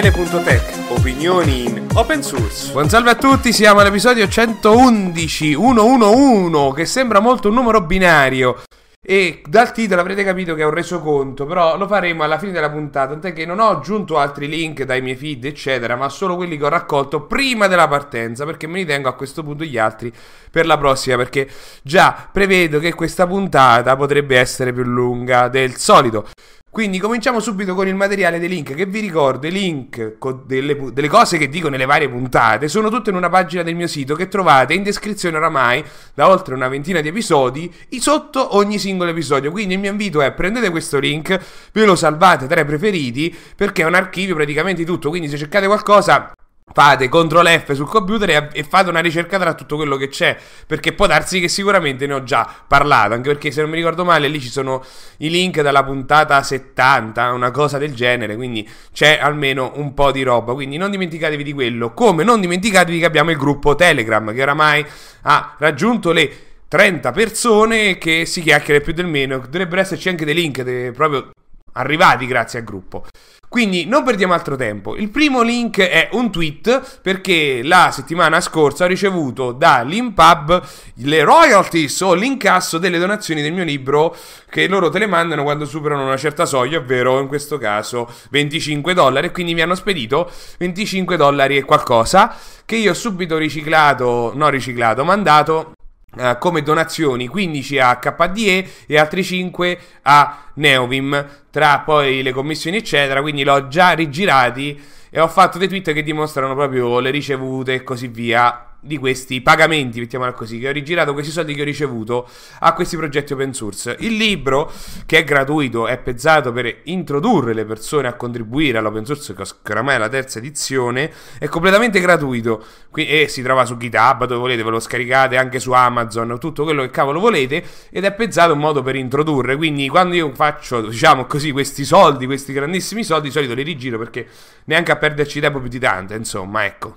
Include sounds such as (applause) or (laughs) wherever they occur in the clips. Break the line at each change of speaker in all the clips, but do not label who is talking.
Bene.tech, opinioni in open source. Buon salve a tutti, siamo all'episodio 111, 111, che sembra molto un numero binario. E dal titolo avrete capito che ho reso conto, però lo faremo alla fine della puntata, tant'è che non ho aggiunto altri link dai miei feed, eccetera, ma solo quelli che ho raccolto prima della partenza, perché me li tengo a questo punto gli altri per la prossima, perché già prevedo che questa puntata potrebbe essere più lunga del solito. Quindi cominciamo subito con il materiale dei link, che vi ricordo, i link delle, delle, cose che dico nelle varie puntate sono tutte in una pagina del mio sito che trovate in descrizione oramai da oltre una ventina di episodi sotto ogni singolo episodio. Quindi il mio invito è prendete questo link, ve lo salvate tra i preferiti perché è un archivio praticamente di tutto, quindi se cercate qualcosa fate CTRL F sul computer e, e, fate una ricerca tra tutto quello che c'è perché può darsi che sicuramente ne ho già parlato anche perché se non mi ricordo male lì ci sono i link dalla puntata 70 una cosa del genere quindi c'è almeno un po' di roba quindi non dimenticatevi di quello come non dimenticatevi che abbiamo il gruppo Telegram che oramai ha raggiunto le 30 persone che si chiacchiera più del meno dovrebbero esserci anche dei link de, proprio arrivati grazie al gruppo. Quindi non perdiamo altro tempo. Il primo link è un tweet perché la settimana scorsa ho ricevuto da Limpub le royalties o l'incasso delle donazioni del mio libro che loro te le mandano quando superano una certa soglia, ovvero in questo caso 25 dollari. Quindi mi hanno spedito 25 dollari e qualcosa che io ho subito riciclato, non riciclato, mandato eh, come donazioni 15 a KDE e altri 5 a Neovim tra poi le commissioni eccetera quindi l'ho già rigirati e ho fatto dei tweet che dimostrano proprio le ricevute e così via di questi pagamenti, mettiamola così, che ho rigirato questi soldi che ho ricevuto a questi progetti open source. Il libro, che è gratuito, è pensato per introdurre le persone a contribuire all'open source, che oramai è la terza edizione, è completamente gratuito e eh, si trova su GitHub, dove volete, ve lo scaricate anche su Amazon, tutto quello che cavolo volete, ed è pensato un modo per introdurre, quindi quando io faccio, diciamo così, questi soldi, questi grandissimi soldi, di solito li rigiro perché neanche a perderci tempo più di tanto, insomma, ecco.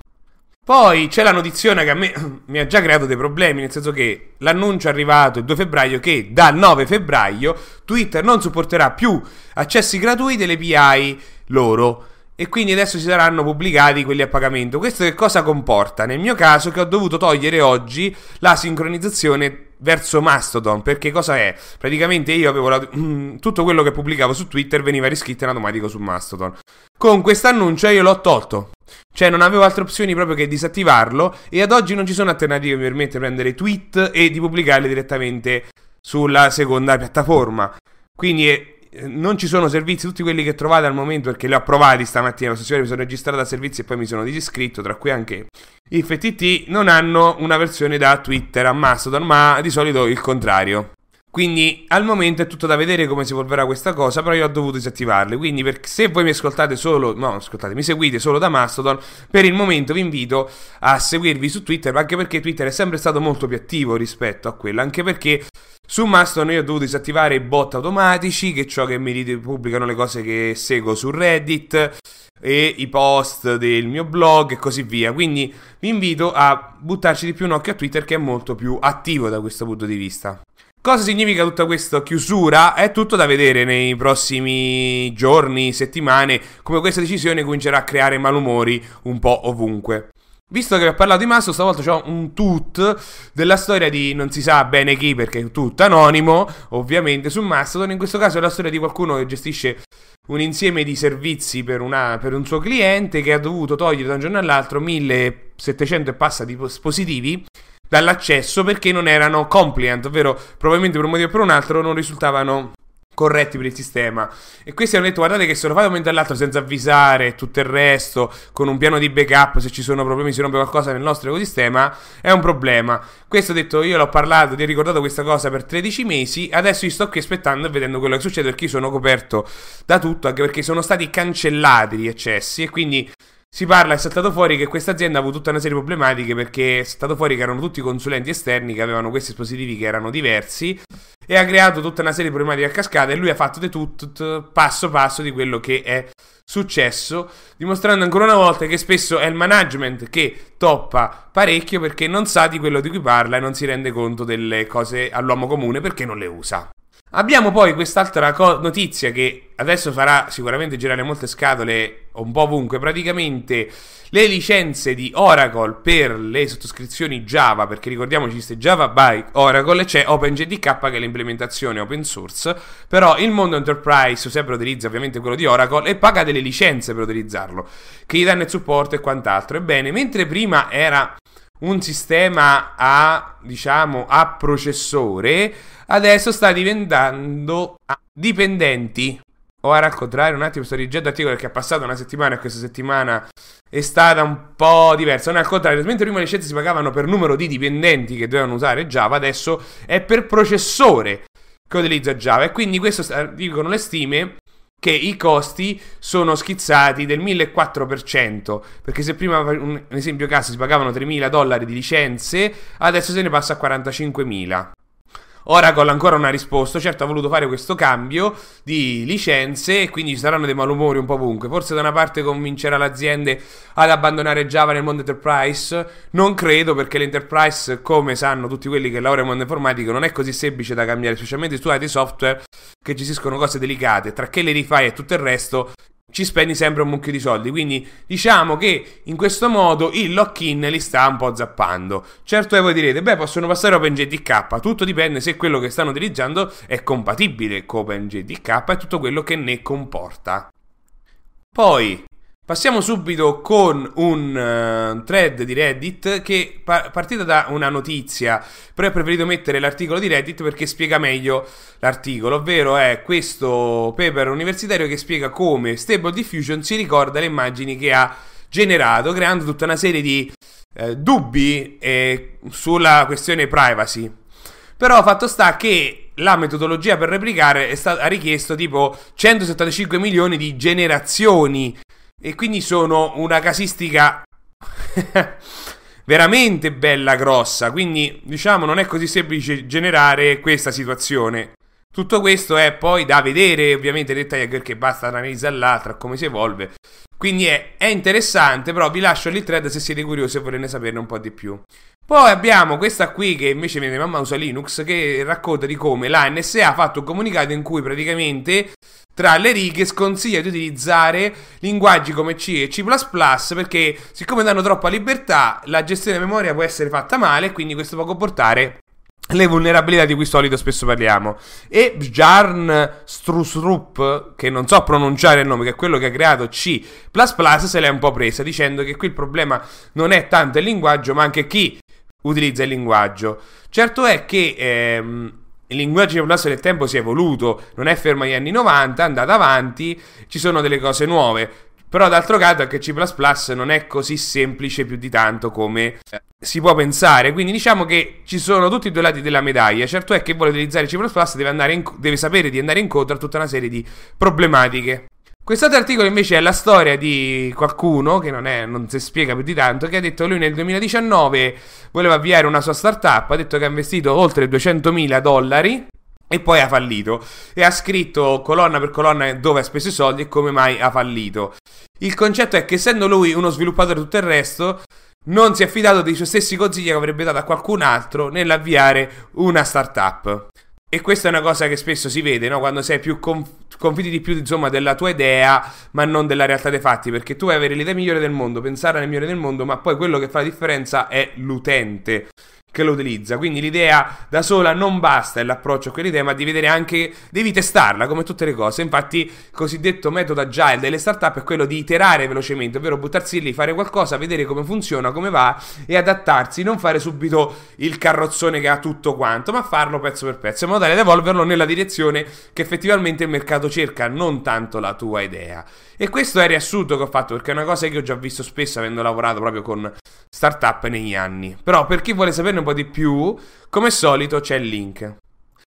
Poi c'è la notizia che a me (clears throat) mi ha già creato dei problemi, nel senso che l'annuncio è arrivato il 2 febbraio che dal 9 febbraio Twitter non supporterà più accessi gratuiti alle API loro e quindi adesso si saranno pubblicati quelli a pagamento. Questo che cosa comporta? Nel mio caso che ho dovuto togliere oggi la sincronizzazione verso Mastodon, perché cosa è? Praticamente io avevo la, (clears throat) tutto quello che pubblicavo su Twitter veniva riscritto in automatico su Mastodon. Con questo annuncio io l'ho tolto. Cioè non avevo altre opzioni proprio che disattivarlo e ad oggi non ci sono alternative che mi permette di prendere tweet e di pubblicarli direttamente sulla seconda piattaforma. Quindi eh, non ci sono servizi, tutti quelli che trovate al momento perché li ho provati stamattina, la sessione mi sono registrato a servizi e poi mi sono disiscritto, tra cui anche FTT, non hanno una versione da Twitter a Mastodon, ma di solito il contrario. Quindi al momento è tutto da vedere come si evolverà questa cosa, però io ho dovuto disattivarle. Quindi per, se voi mi ascoltate solo, no, ascoltate, mi seguite solo da Mastodon, per il momento vi invito a seguirvi su Twitter, anche perché Twitter è sempre stato molto più attivo rispetto a quello, anche perché su Mastodon io ho dovuto disattivare i bot automatici, che ciò che mi pubblicano le cose che seguo su Reddit e i post del mio blog e così via. Quindi vi invito a buttarci di più un occhio a Twitter che è molto più attivo da questo punto di vista. Cosa significa tutta questa chiusura? È tutto da vedere nei prossimi giorni, settimane, come questa decisione comincerà a creare malumori un po' ovunque. Visto che vi ho parlato di Mastro, stavolta ho un tut della storia di non si sa bene chi, perché è tutto anonimo, ovviamente, su Mastodon. In questo caso è la storia di qualcuno che gestisce un insieme di servizi per, una, per, un suo cliente che ha dovuto togliere da un giorno all'altro 1700 e passa di dispositivi dall'accesso perché non erano compliant, ovvero probabilmente per un motivo o per un altro non risultavano corretti per il sistema. E questi hanno detto: guardate che se lo fate un momento all'altro senza avvisare tutto il resto, con un piano di backup, se ci sono problemi, si rompe qualcosa nel nostro ecosistema, è un problema. Questo ho detto, io l'ho parlato, ti ho ricordato questa cosa per 13 mesi, adesso io sto qui aspettando e vedendo quello che succede perché sono coperto da tutto, anche perché sono stati cancellati gli eccessi e quindi si parla, è saltato fuori che questa azienda ha avuto tutta una serie di problematiche perché è saltato fuori che erano tutti consulenti esterni che avevano questi dispositivi che erano diversi e ha creato tutta una serie di problematiche a cascata e lui ha fatto di tutto passo passo di quello che è successo, dimostrando ancora una volta che spesso è il management che toppa parecchio perché non sa di quello di cui parla e non si rende conto delle cose all'uomo comune perché non le usa. Abbiamo poi quest'altra co- notizia che adesso farà sicuramente girare molte scatole un po' ovunque. Praticamente le licenze di Oracle per le sottoscrizioni Java, perché ricordiamoci che c'è Java by Oracle, e c'è OpenJDK che è l'implementazione open source, però il mondo enterprise sempre utilizza ovviamente quello di Oracle e paga delle licenze per utilizzarlo, che gli danno il supporto e quant'altro. Ebbene, mentre prima era un sistema a, diciamo, a processore, adesso sta diventando a dipendenti. Ora al contrario, un attimo sto rileggendo l'articolo perché è passato una settimana e questa settimana è stata un po' diversa. Non al contrario, mentre prima le licenze si pagavano per numero di dipendenti che dovevano usare Java, adesso è per processore che utilizza Java. E quindi questo eh, dicono le stime che i costi sono schizzati del 1004%, perché se prima, un esempio caso, si pagavano 3.000 dollari di licenze, adesso se ne passa a 45.000. Oracle ancora non ha risposto, certo ha voluto fare questo cambio di licenze e quindi ci saranno dei malumori un po' ovunque. Forse da una parte convincerà le aziende ad abbandonare Java nel mondo enterprise, non credo perché l'enterprise, come sanno tutti quelli che lavorano nel mondo informatico, non è così semplice da cambiare, specialmente su dei software che gestiscono cose delicate, tra che le rifai e tutto il resto ci spendi sempre un mucchio di soldi. Quindi diciamo che in questo modo il lock-in li sta un po' zappando. Certo che voi direte, beh, possono passare OpenJDK, tutto dipende se quello che stanno utilizzando è compatibile con OpenJDK e tutto quello che ne comporta. Poi, Passiamo subito con un uh, thread di Reddit che pa- partita da una notizia, però ho preferito mettere l'articolo di Reddit perché spiega meglio l'articolo, ovvero è questo paper universitario che spiega come Stable Diffusion si ricorda le immagini che ha generato, creando tutta una serie di eh, dubbi eh, sulla questione privacy. Però fatto sta che la metodologia per replicare sta- ha richiesto tipo 175 milioni di generazioni e quindi sono una casistica (laughs) veramente bella grossa. Quindi, diciamo, non è così semplice generare questa situazione. Tutto questo è poi da vedere, ovviamente, dettagli perché basta analizzare l'altra, come si evolve. Quindi è, è interessante, però vi lascio lì thread se siete curiosi e volete saperne un po' di più. Poi abbiamo questa qui che invece viene mamma usa Linux che racconta di come la NSA ha fatto un comunicato in cui praticamente tra le righe sconsiglia di utilizzare linguaggi come C e C++ perché siccome danno troppa libertà la gestione della memoria può essere fatta male e quindi questo può comportare le vulnerabilità di cui solito spesso parliamo. E Bjarn Strusrup, che non so pronunciare il nome, che è quello che ha creato C, se l'è un po' presa, dicendo che qui il problema non è tanto il linguaggio, ma anche chi utilizza il linguaggio. Certo è che ehm, il linguaggio di l'asso del tempo si è evoluto, non è fermo agli anni 90, è andato avanti, ci sono delle cose nuove. Però d'altro canto anche C++ non è così semplice più di tanto come eh, si può pensare, quindi diciamo che ci sono tutti i due lati della medaglia. Certo è che vuole utilizzare C++ deve, in, deve sapere di andare incontro a tutta una serie di problematiche. Quest'altro articolo invece è la storia di qualcuno che non, è, non si spiega più di tanto, che ha detto che lui nel 2019 voleva avviare una sua startup, ha detto che ha investito oltre 200.000 dollari e poi ha fallito. E ha scritto colonna per colonna dove ha speso i soldi e come mai ha fallito. Il concetto è che essendo lui uno sviluppatore tutto il resto, non si è affidato dei suoi stessi consigli che avrebbe dato a qualcun altro nell'avviare una startup. E questa è una cosa che spesso si vede, no? Quando sei più conf confidi di più, insomma, della tua idea, ma non della realtà dei fatti, perché tu vuoi avere l'idea migliore del mondo, pensare alla migliore del mondo, ma poi quello che fa la differenza è l'utente che lo utilizza. Quindi l'idea da sola non basta è l'approccio a quell'idea, ma devi vedere anche, devi testarla come tutte le cose. Infatti, il cosiddetto metodo agile delle startup è quello di iterare velocemente, ovvero buttarsi lì, fare qualcosa, vedere come funziona, come va e adattarsi, non fare subito il carrozzone che ha tutto quanto, ma farlo pezzo per pezzo, in modo tale da evolverlo nella direzione che effettivamente il mercato cerca, non tanto la tua idea. E questo è il riassunto che ho fatto, perché è una cosa che ho già visto spesso avendo lavorato proprio con startup negli anni. Però per chi vuole saperne un po' di più, come al solito c'è il link.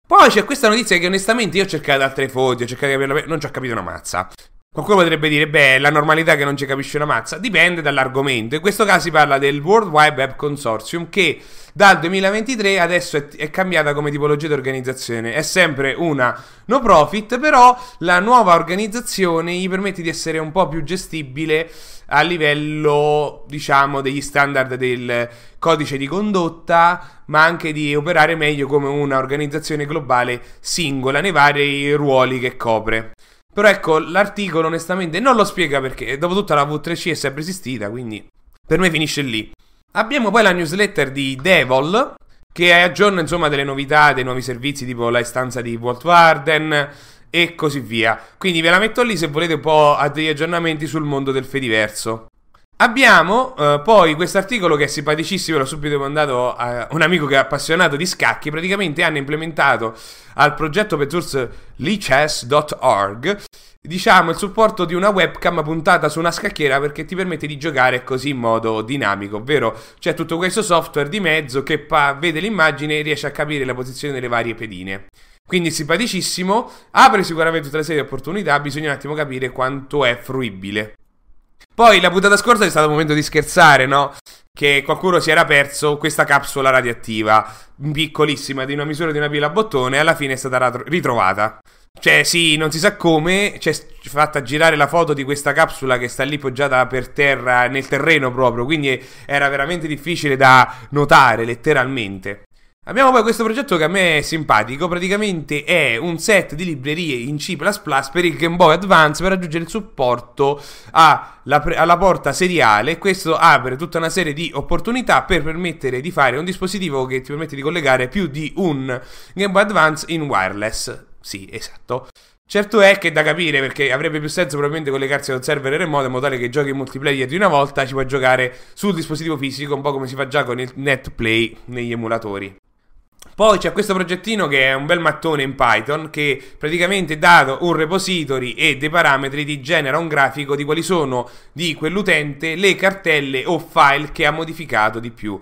Poi c'è questa notizia che onestamente io ho cercato altre fonti, ho cercato di capirla, non ci ho capito una mazza. Qualcuno potrebbe dire, beh, la normalità che non ci capisce una mazza. Dipende dall'argomento. In questo caso si parla del World Wide Web Consortium che dal 2023 adesso è, è, cambiata come tipologia di organizzazione. È sempre una no profit, però la nuova organizzazione gli permette di essere un po' più gestibile a livello, diciamo, degli standard del codice di condotta, ma anche di operare meglio come un'organizzazione globale singola nei vari ruoli che copre. Però ecco, l'articolo onestamente non lo spiega perché, dopo tutta la V3C è sempre esistita, quindi per me finisce lì. Abbiamo poi la newsletter di Devol, che aggiorna insomma delle novità, dei nuovi servizi tipo la istanza di Walt Warden e così via. Quindi ve la metto lì se volete un po' a degli aggiornamenti sul mondo del fediverso. Abbiamo eh, poi questo articolo che è simpaticissimo, l'ho subito mandato a un amico che è appassionato di scacchi, praticamente hanno implementato al progetto open source lichess.org diciamo il supporto di una webcam puntata su una scacchiera perché ti permette di giocare così in modo dinamico, ovvero c'è tutto questo software di mezzo che pa- vede l'immagine e riesce a capire la posizione delle varie pedine. Quindi simpaticissimo, apre sicuramente tutta una serie di opportunità, bisogna un attimo capire quanto è fruibile. Poi la puntata scorsa è stato il momento di scherzare, no? Che qualcuno si era perso questa capsula radioattiva, piccolissima, di una misura di una pila a bottone, e alla fine è stata ritrovata. Cioè, sì, non si sa come, c'è fatta girare la foto di questa capsula che sta lì poggiata per terra, nel terreno proprio, quindi era veramente difficile da notare, letteralmente. Abbiamo poi questo progetto che a me è simpatico, praticamente è un set di librerie in C++ per il Game Boy Advance per aggiungere il supporto alla, pre- alla porta seriale, questo apre tutta una serie di opportunità per permettere di fare un dispositivo che ti permette di collegare più di un Game Boy Advance in wireless. Sì, esatto. Certo è che è da capire perché avrebbe più senso probabilmente collegarsi ad un server remoto in modo tale che giochi in multiplayer di una volta ci puoi giocare sul dispositivo fisico, un po' come si fa già con il NetPlay negli emulatori. Poi c'è questo progettino che è un bel mattone in Python che praticamente dato un repository e dei parametri ti genera un grafico di quali sono di quell'utente le cartelle o file che ha modificato di più.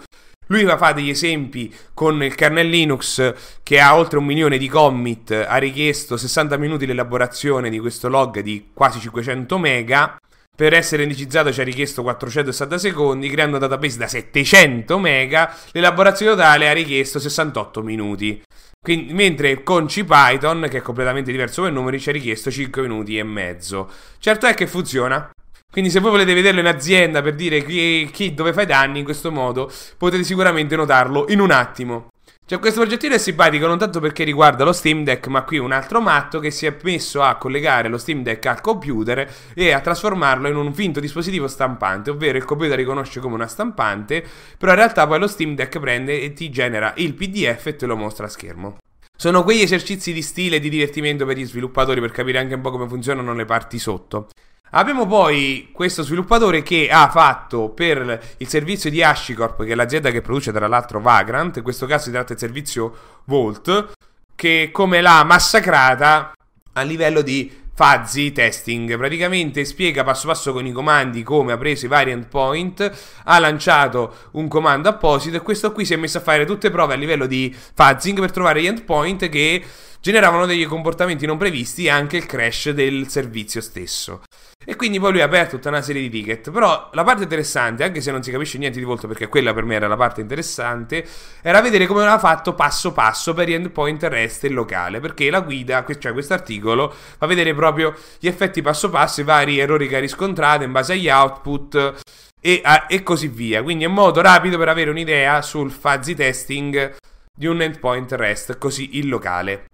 Lui va a fare degli esempi con il kernel Linux che ha oltre un milione di commit, ha richiesto 60 minuti l'elaborazione di questo log di quasi 500 mega per essere indicizzato ci ha richiesto 460 secondi, creando un database da 700 mega, l'elaborazione totale ha richiesto 68 minuti. Quindi, mentre con CPython, che è completamente diverso per numeri, ci ha richiesto 5 minuti e mezzo. Certo è che funziona. Quindi se voi volete vederlo in azienda per dire chi, chi dove fai danni in questo modo, potete sicuramente notarlo in un attimo. Cioè, questo progettino è simpatico non tanto perché riguarda lo Steam Deck, ma qui un altro matto che si è messo a collegare lo Steam Deck al computer e a trasformarlo in un finto dispositivo stampante, ovvero il computer riconosce come una stampante, però in realtà poi lo Steam Deck prende e ti genera il PDF e te lo mostra a schermo. Sono quegli esercizi di stile e di divertimento per gli sviluppatori per capire anche un po' come funzionano le parti sotto. Abbiamo poi questo sviluppatore che ha fatto per il servizio di Ashicorp, che è l'azienda che produce tra l'altro Vagrant, in questo caso si tratta del servizio Volt, che come l'ha massacrata a livello di fuzzy testing. Praticamente spiega passo passo con i comandi come ha preso i vari endpoint, ha lanciato un comando apposito e questo qui si è messo a fare tutte prove a livello di fuzzing per trovare gli endpoint che generavano degli comportamenti non previsti e anche il crash del servizio stesso. E quindi poi lui ha aperto tutta una serie di ticket. Però la parte interessante, anche se non si capisce niente di volto, perché quella per me era la parte interessante, era vedere come l'ha fatto passo passo per gli endpoint terrestri e locale. Perché la guida, cioè questo articolo, fa vedere proprio gli effetti passo passo, i vari errori che ha riscontrato in base agli output. E, a, e così via. Quindi è un modo rapido per avere un'idea sul fuzzy testing di un endpoint REST così il locale.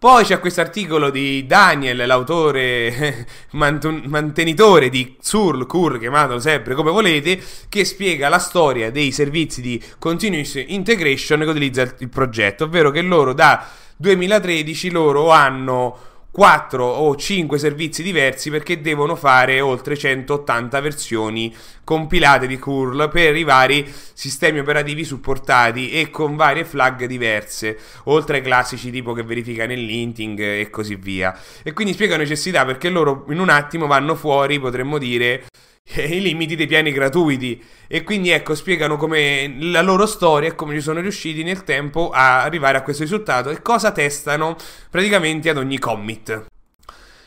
Poi c'è questo articolo di Daniel, l'autore (laughs) mantun- mantenitore di Zurl, Cur, chiamatelo sempre come volete, che spiega la storia dei servizi di continuous integration che utilizza il progetto, ovvero che loro da 2013 loro hanno 4 o 5 servizi diversi perché devono fare oltre 180 versioni compilate di curl per i vari sistemi operativi supportati e con varie flag diverse, oltre ai classici tipo che verifica nell'inting e così via. E quindi spiega la necessità perché loro in un attimo vanno fuori, potremmo dire, (laughs) i limiti dei piani gratuiti e quindi ecco spiegano come la loro storia e come ci sono riusciti nel tempo a arrivare a questo risultato e cosa testano praticamente ad ogni commit.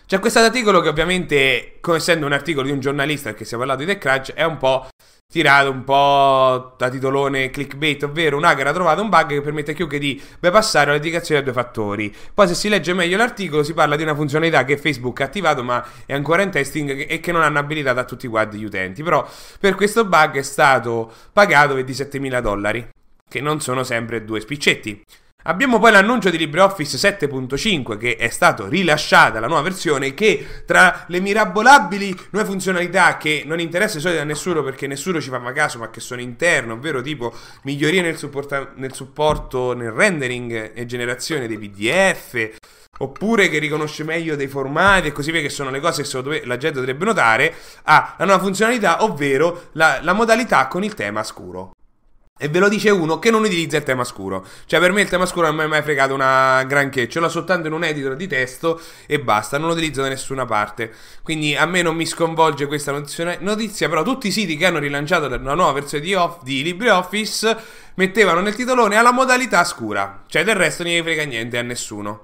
C'è questo articolo che ovviamente, essendo un articolo di un giornalista che si è parlato di TechCrunch, è un po' tirato un po' da titolone clickbait, ovvero un hacker ha trovato un bug che permette a Qk di bypassare l'audicazione a due fattori. Poi se si legge meglio l'articolo si parla di una funzionalità che Facebook ha attivato ma è ancora in testing e che non hanno abilitato a tutti quanti gli utenti, però per questo bug è stato pagato 27.000 dollari, che non sono sempre due spiccetti. Abbiamo poi l'annuncio di LibreOffice 7.5 che è stato rilasciata la nuova versione che tra le mirabolabili nuove funzionalità che non interessa solito a nessuno perché nessuno ci fa mai caso ma che sono interno, ovvero tipo migliorie nel, supporta- nel supporto nel rendering e generazione dei PDF oppure che riconosce meglio dei formati e così via, che sono le cose che secondo me la gente dovrebbe notare, ha la nuova funzionalità, ovvero la, la modalità con il tema scuro. E ve lo dice uno che non utilizza il tema scuro. Cioè, per me il tema scuro non mi è mai fregato una granché. Ce l'ho soltanto in un editor di testo e basta. Non lo utilizzo da nessuna parte. Quindi a me non mi sconvolge questa notizia. notizia però tutti i siti che hanno rilanciato la nuova versione di, off, di LibreOffice mettevano nel titolone alla modalità scura. Cioè, del resto non gli frega niente a nessuno.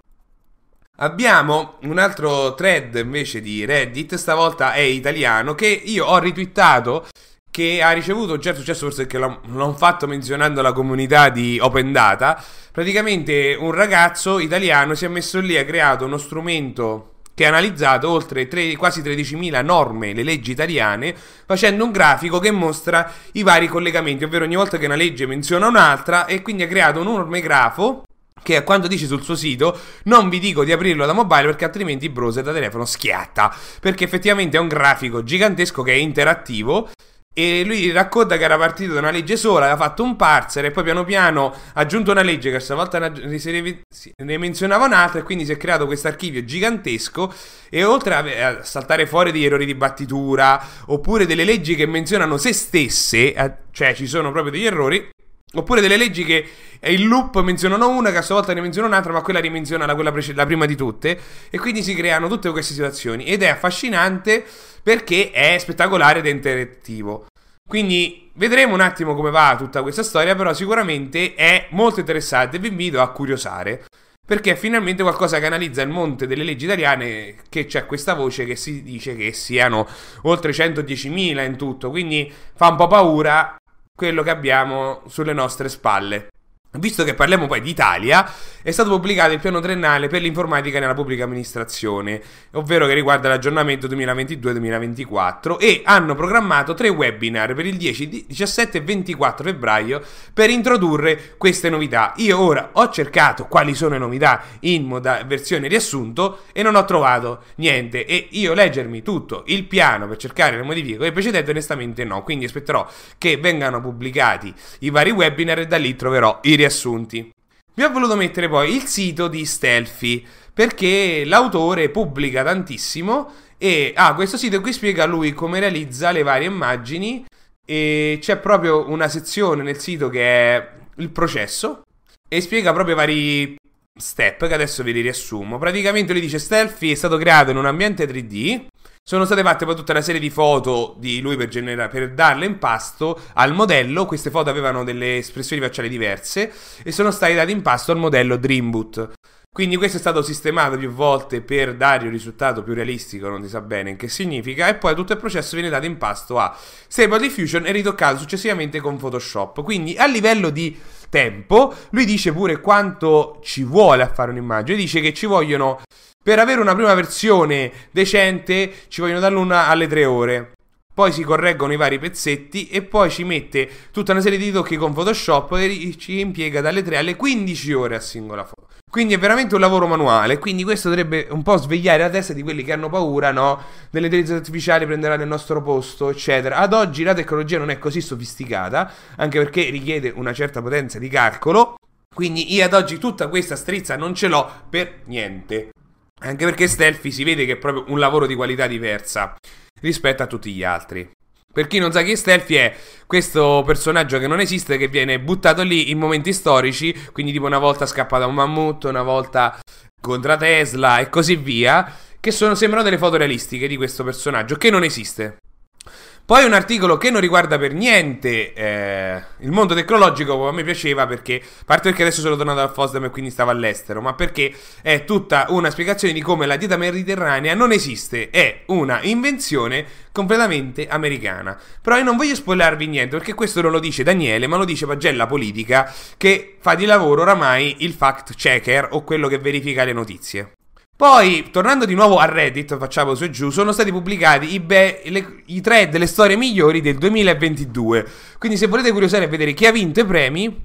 Abbiamo un altro thread invece di Reddit, stavolta è italiano, che io ho ritwittato che ha ricevuto un certo successo, forse che l'ho fatto menzionando la comunità di Open Data. Praticamente un ragazzo italiano si è messo lì, e ha creato uno strumento che ha analizzato oltre 3, quasi 13.000 norme, le leggi italiane, facendo un grafico che mostra i vari collegamenti, ovvero ogni volta che una legge menziona un'altra e quindi ha creato un enorme grafo che a quanto dice sul suo sito non vi dico di aprirlo da mobile perché altrimenti il browser da telefono schiatta perché effettivamente è un grafico gigantesco che è interattivo e lui racconta che era partito da una legge sola, aveva fatto un parser e poi piano piano ha aggiunto una legge che stavolta ne menzionava un'altra e quindi si è creato questo archivio gigantesco e oltre a saltare fuori degli errori di battitura oppure delle leggi che menzionano se stesse, eh, cioè ci sono proprio degli errori, Oppure delle leggi che eh, in loop menzionano una, che a sua volta ne menziona un'altra, ma quella rimenziona la, quella prima di tutte. E quindi si creano tutte queste situazioni. Ed è affascinante perché è spettacolare ed è interattivo. Quindi vedremo un attimo come va tutta questa storia, però sicuramente è molto interessante e vi invito a curiosare, perché è finalmente qualcosa che analizza il monte delle leggi italiane, che c'è questa voce che si dice che siano oltre 110.000 in tutto, quindi fa un po' paura quello che abbiamo sulle nostre spalle. Visto che parliamo poi d'Italia, è stato pubblicato il piano triennale per l'informatica nella pubblica amministrazione, ovvero che riguarda l'aggiornamento 2022-2024 e hanno programmato tre webinar per il 10, 17 e 24 febbraio per introdurre queste novità. Io ora ho cercato quali sono le novità in moda- versione riassunto e non ho trovato niente e io leggermi tutto il piano per cercare le modifiche e precedente onestamente no, quindi aspetterò che vengano pubblicati i vari webinar e da lì troverò il riassunti. Vi ho voluto mettere poi il sito di Stealthy, perché l'autore pubblica tantissimo e ah, questo sito qui spiega lui come realizza le varie immagini e c'è proprio una sezione nel sito che è il processo e spiega proprio vari step che adesso ve li riassumo. Praticamente lui dice Stealthy è stato creato in un ambiente 3D sono state fatte poi tutta una serie di foto di lui per, genera- per darle in pasto al modello. Queste foto avevano delle espressioni facciali diverse e sono state date in pasto al modello Dreamboot. Quindi questo è stato sistemato più volte per dare un risultato più realistico, non si sa bene che significa, e poi tutto il processo viene dato in pasto a Stable Diffusion e ritoccato successivamente con Photoshop. Quindi a livello di tempo, lui dice pure quanto ci vuole a fare un'immagine, dice che ci vogliono per avere una prima versione decente ci vogliono dall'una alle tre ore. Poi si correggono i vari pezzetti e poi ci mette tutta una serie di tocchi con Photoshop e ci impiega dalle 3 alle 15 ore a singola foto. Quindi è veramente un lavoro manuale, quindi questo dovrebbe un po' svegliare la testa di quelli che hanno paura, no? Dell'intelligenza artificiale prenderanno il nostro posto, eccetera. Ad oggi la tecnologia non è così sofisticata, anche perché richiede una certa potenza di calcolo, quindi io ad oggi tutta questa strizza non ce l'ho per niente. Anche perché Stealthy si vede che è proprio un lavoro di qualità diversa rispetto a tutti gli altri. Per chi non sa chi è Stelfi è questo personaggio che non esiste, che viene buttato lì in momenti storici, quindi tipo una volta scappa da un mammut, una volta contro Tesla e così via, che sono, sembrano delle foto realistiche di questo personaggio, che non esiste. Poi un articolo che non riguarda per niente eh, il mondo tecnologico, a me piaceva perché, a parte perché adesso sono tornato a Fosdam e quindi stavo all'estero, ma perché è tutta una spiegazione di come la dieta mediterranea non esiste, è una invenzione completamente americana. Però io non voglio spoilervi niente perché questo non lo dice Daniele, ma lo dice Pagella Politica che fa di lavoro oramai il fact checker o quello che verifica le notizie. Poi, tornando di nuovo a Reddit, facciamo su e giù, sono stati pubblicati i, be- le- i thread, le storie migliori del 2022. Quindi se volete curiosare e vedere chi ha vinto i premi,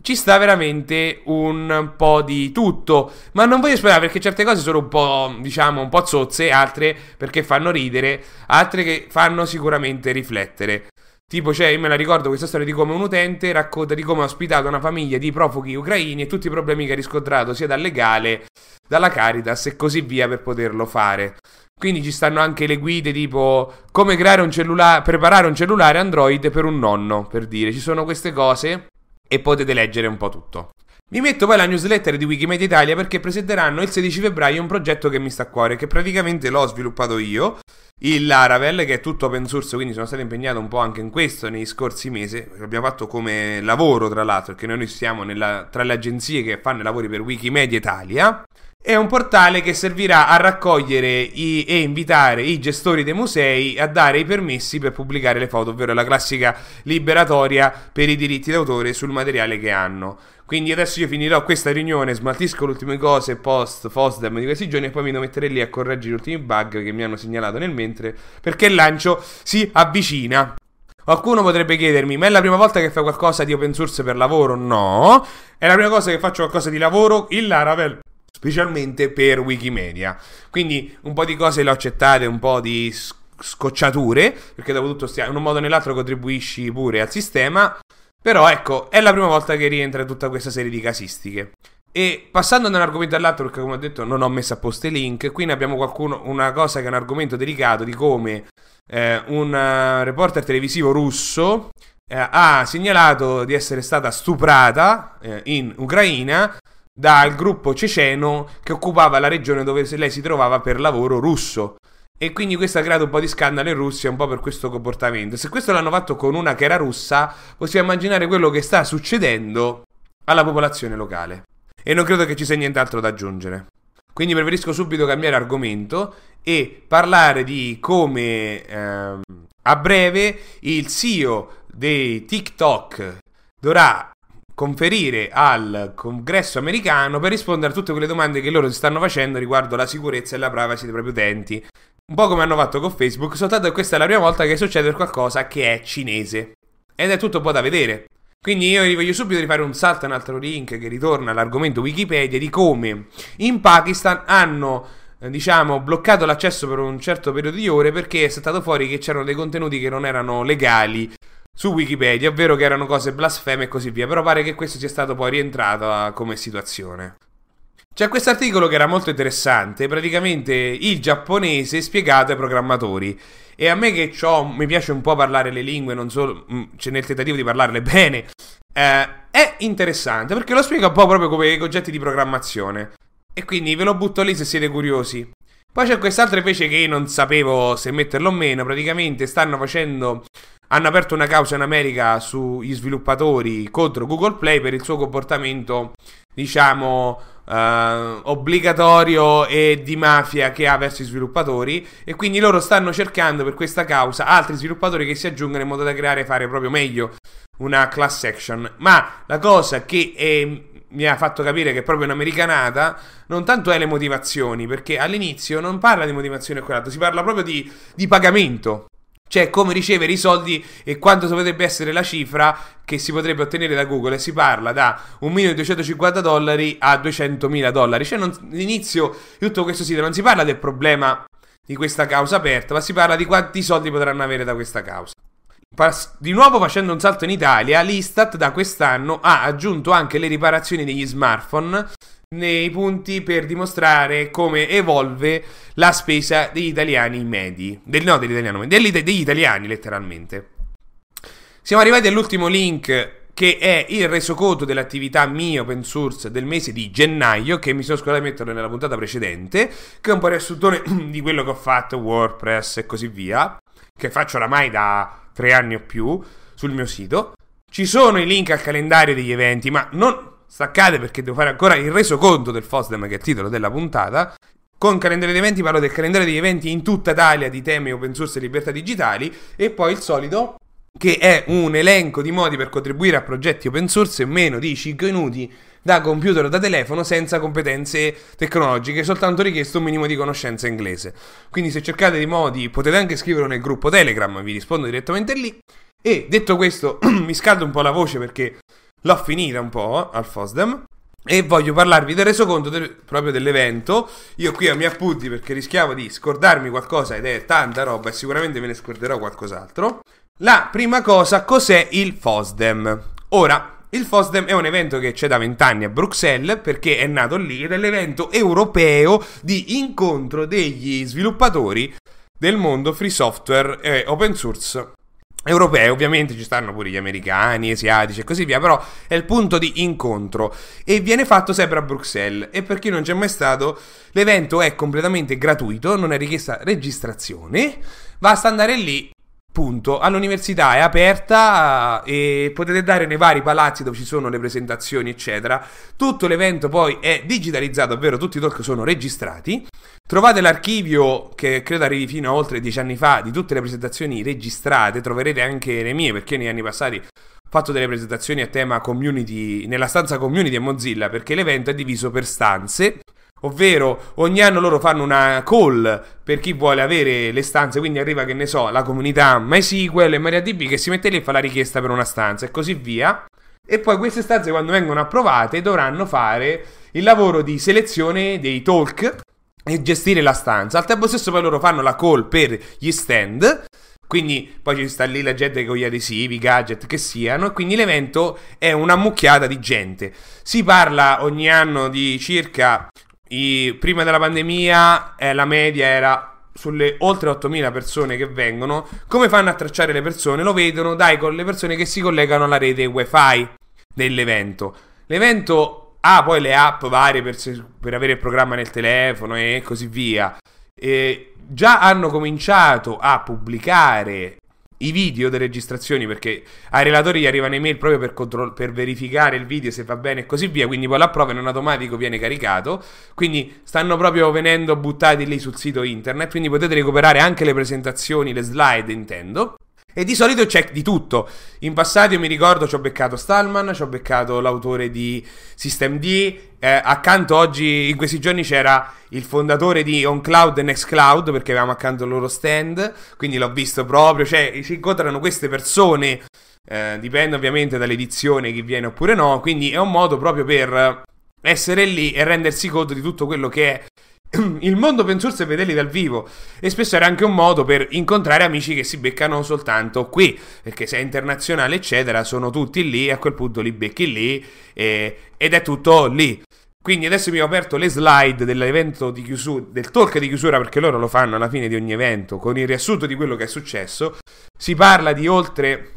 ci sta veramente un po' di tutto. Ma non voglio sperare perché certe cose sono un po', diciamo, un po' zozze, altre perché fanno ridere, altre che fanno sicuramente riflettere. Tipo, cioè, io me la ricordo questa storia di come un utente racconta di come ha ospitato una famiglia di profughi ucraini e tutti i problemi che ha riscontrato sia dal legale, dalla Caritas e così via per poterlo fare. Quindi ci stanno anche le guide tipo come creare un cellulare, preparare un cellulare Android per un nonno, per dire. Ci sono queste cose e potete leggere un po' tutto. Mi metto poi la newsletter di Wikimedia Italia perché presenteranno il 16 febbraio un progetto che mi sta a cuore, che praticamente l'ho sviluppato io il Laravel, che è tutto open source, quindi sono stato impegnato un po' anche in questo negli scorsi mesi. L'abbiamo fatto come lavoro, tra l'altro, perché noi siamo nella, tra le agenzie che fanno i lavori per Wikimedia Italia, è un portale che servirà a raccogliere i, e invitare i gestori dei musei a dare i permessi per pubblicare le foto, ovvero la classica liberatoria per i diritti d'autore sul materiale che hanno. Quindi adesso io finirò questa riunione, smaltisco le ultime cose post FOSDEM di questi giorni e poi mi devo mettere lì a correggere gli ultimi bug che mi hanno segnalato nel mentre perché il lancio si avvicina. Qualcuno potrebbe chiedermi, ma è la prima volta che fai qualcosa di open source per lavoro? No, è la prima cosa che faccio qualcosa di lavoro il Laravel specialmente per Wikimedia. Quindi un po' di cose le ho accettate, un po' di scocciature, perché dopo tutto stia, in un modo o nell'altro contribuisci pure al sistema, però ecco, è la prima volta che rientra tutta questa serie di casistiche. E passando da un argomento all'altro, perché come ho detto non ho messo a posto i link, qui ne abbiamo qualcuno, una cosa che è un argomento delicato di come eh, un eh, reporter televisivo russo eh, ha segnalato di essere stata stuprata eh, in Ucraina dal gruppo ceceno che occupava la regione dove lei si trovava per lavoro russo. E quindi questo ha creato un po' di scandalo in Russia, un po' per questo comportamento. Se questo l'hanno fatto con una che era russa, possiamo immaginare quello che sta succedendo alla popolazione locale. E non credo che ci sia nient'altro da aggiungere. Quindi preferisco subito cambiare argomento e parlare di come ehm, a breve il CEO dei TikTok dovrà conferire al congresso americano per rispondere a tutte quelle domande che loro si stanno facendo riguardo la sicurezza e la privacy dei propri utenti. Un po' come hanno fatto con Facebook, soltanto che questa è la prima volta che succede qualcosa che è cinese. Ed è tutto un po' da vedere. Quindi io vi voglio subito rifare un salto, un altro link che ritorna all'argomento Wikipedia di come in Pakistan hanno eh, diciamo, bloccato l'accesso per un certo periodo di ore perché è saltato fuori che c'erano dei contenuti che non erano legali su Wikipedia, ovvero che erano cose blasfeme e così via, però pare che questo sia stato poi rientrato ah, come situazione. C'è questo articolo che era molto interessante, praticamente il giapponese spiegato ai programmatori. E a me che ciò mi piace un po' parlare le lingue, non solo cioè nel tentativo di parlarle (laughs) bene, eh, è interessante perché lo spiega un po' proprio come i concetti di programmazione. E quindi ve lo butto lì se siete curiosi. Poi c'è quest'altra invece che io non sapevo se metterlo o meno, praticamente stanno facendo hanno aperto una causa in America sugli sviluppatori contro Google Play per il suo comportamento, diciamo, eh, obbligatorio e di mafia che ha verso i sviluppatori e quindi loro stanno cercando per questa causa altri sviluppatori che si aggiungano in modo da creare e fare proprio meglio una class action. Ma la cosa che è ehm, mi ha fatto capire che è proprio un'americanata, non tanto è le motivazioni, perché all'inizio non parla di motivazione e quell'altro, si parla proprio di, di pagamento. Cioè, come ricevere i soldi e quanto potrebbe essere la cifra che si potrebbe ottenere da Google. E si parla da 1.250 dollari a 200.000 dollari. Cioè, non, all'inizio di tutto questo sito non si parla del problema di questa causa aperta, ma si parla di quanti soldi potranno avere da questa causa. Di nuovo facendo un salto in Italia, l'Istat da quest'anno ha aggiunto anche le riparazioni degli smartphone nei punti per dimostrare come evolve la spesa degli italiani medi, del, no, degli, degli, degli italiani letteralmente. Siamo arrivati all'ultimo link che è il resoconto dell'attività mia open source del mese di gennaio, che mi sono scordato di metterlo nella puntata precedente, che è un po' riassuntone (clears throat) di quello che ho fatto, WordPress e così via, che faccio oramai da tre anni o più sul mio sito. Ci sono i link al calendario degli eventi, ma non Staccate perché devo fare ancora il resoconto del FOSDEM che è il titolo della puntata. Con calendario di eventi parlo del calendario di eventi in tutta Italia di temi open source e libertà digitali e poi il solito che è un elenco di modi per contribuire a progetti open source in meno di 5 minuti da computer o da telefono senza competenze tecnologiche, soltanto richiesto un minimo di conoscenza inglese. Quindi se cercate di modi potete anche scriverlo nel gruppo Telegram, vi rispondo direttamente lì. E detto questo, (clears throat) mi scaldo un po' la voce perché l'ho finita un po' al Fosdem. E voglio parlarvi del resoconto del, proprio dell'evento. Io qui ho miei appunti perché rischiavo di scordarmi qualcosa ed è tanta roba e sicuramente me ne scorderò qualcos'altro. La prima cosa, cos'è il FOSDEM? Ora, il FOSDEM è un evento che c'è da vent'anni a Bruxelles perché è nato lì ed è l'evento europeo di incontro degli sviluppatori del mondo free software e open source europee, ovviamente ci stanno pure gli americani, asiatici e così via, però è il punto di incontro e viene fatto sempre a Bruxelles e per chi non c'è mai stato l'evento è completamente gratuito, non è richiesta registrazione, basta andare lì Punto. All'università è aperta eh, e potete andare nei vari palazzi dove ci sono le presentazioni, eccetera. Tutto l'evento poi è digitalizzato, ovvero tutti i talk sono registrati. Trovate l'archivio che credo arrivi fino a oltre dieci anni fa di tutte le presentazioni registrate, troverete anche le mie perché negli anni passati ho fatto delle presentazioni a tema community nella stanza community a Mozilla perché l'evento è diviso per stanze Ovvero ogni anno loro fanno una call per chi vuole avere le stanze, quindi arriva che ne so, la comunità MySQL e MariaDB che si mette lì e fa la richiesta per una stanza e così via. E poi queste stanze quando vengono approvate dovranno fare il lavoro di selezione dei talk e gestire la stanza. Al tempo stesso poi loro fanno la call per gli stand quindi poi ci sta lì la gente con gli adesivi, i gadget che siano, e quindi l'evento è una mucchiata di gente. Si parla ogni anno di circa i, prima della pandemia eh, la media era sulle oltre 8.000 persone che vengono, come fanno a tracciare le persone? Lo vedono dai con le persone che si collegano alla rete wifi dell'evento. L'evento ha poi le app varie per, per avere il programma nel telefono e così via. E già hanno cominciato a pubblicare i video delle registrazioni perché ai relatori gli arrivano email proprio per, control- per verificare il video se va bene e così via, quindi poi la prova in automatico viene caricato, quindi stanno proprio venendo buttati lì sul sito internet, quindi potete recuperare anche le presentazioni, le slide intendo. E di solito c'è di tutto. In passato io mi ricordo ci ho beccato Stallman, ci ho beccato l'autore di System D. Eh, accanto oggi, in questi giorni, c'era il fondatore di OnCloud e NextCloud perché avevamo accanto il loro stand. Quindi l'ho visto proprio. Cioè, si incontrano queste persone. Eh, dipende ovviamente dall'edizione che viene oppure no. Quindi è un modo proprio per essere lì e rendersi conto di tutto quello che è (clears throat) il mondo open source e vederli dal vivo. E spesso era anche un modo per incontrare amici che si beccano soltanto qui, perché se è internazionale, eccetera, sono tutti lì, a quel punto li becchi lì e, ed è tutto lì. Quindi adesso mi ho aperto le slide dell'evento di chiusura, del talk di chiusura, perché loro lo fanno alla fine di ogni evento, con il riassunto di quello che è successo. Si parla di oltre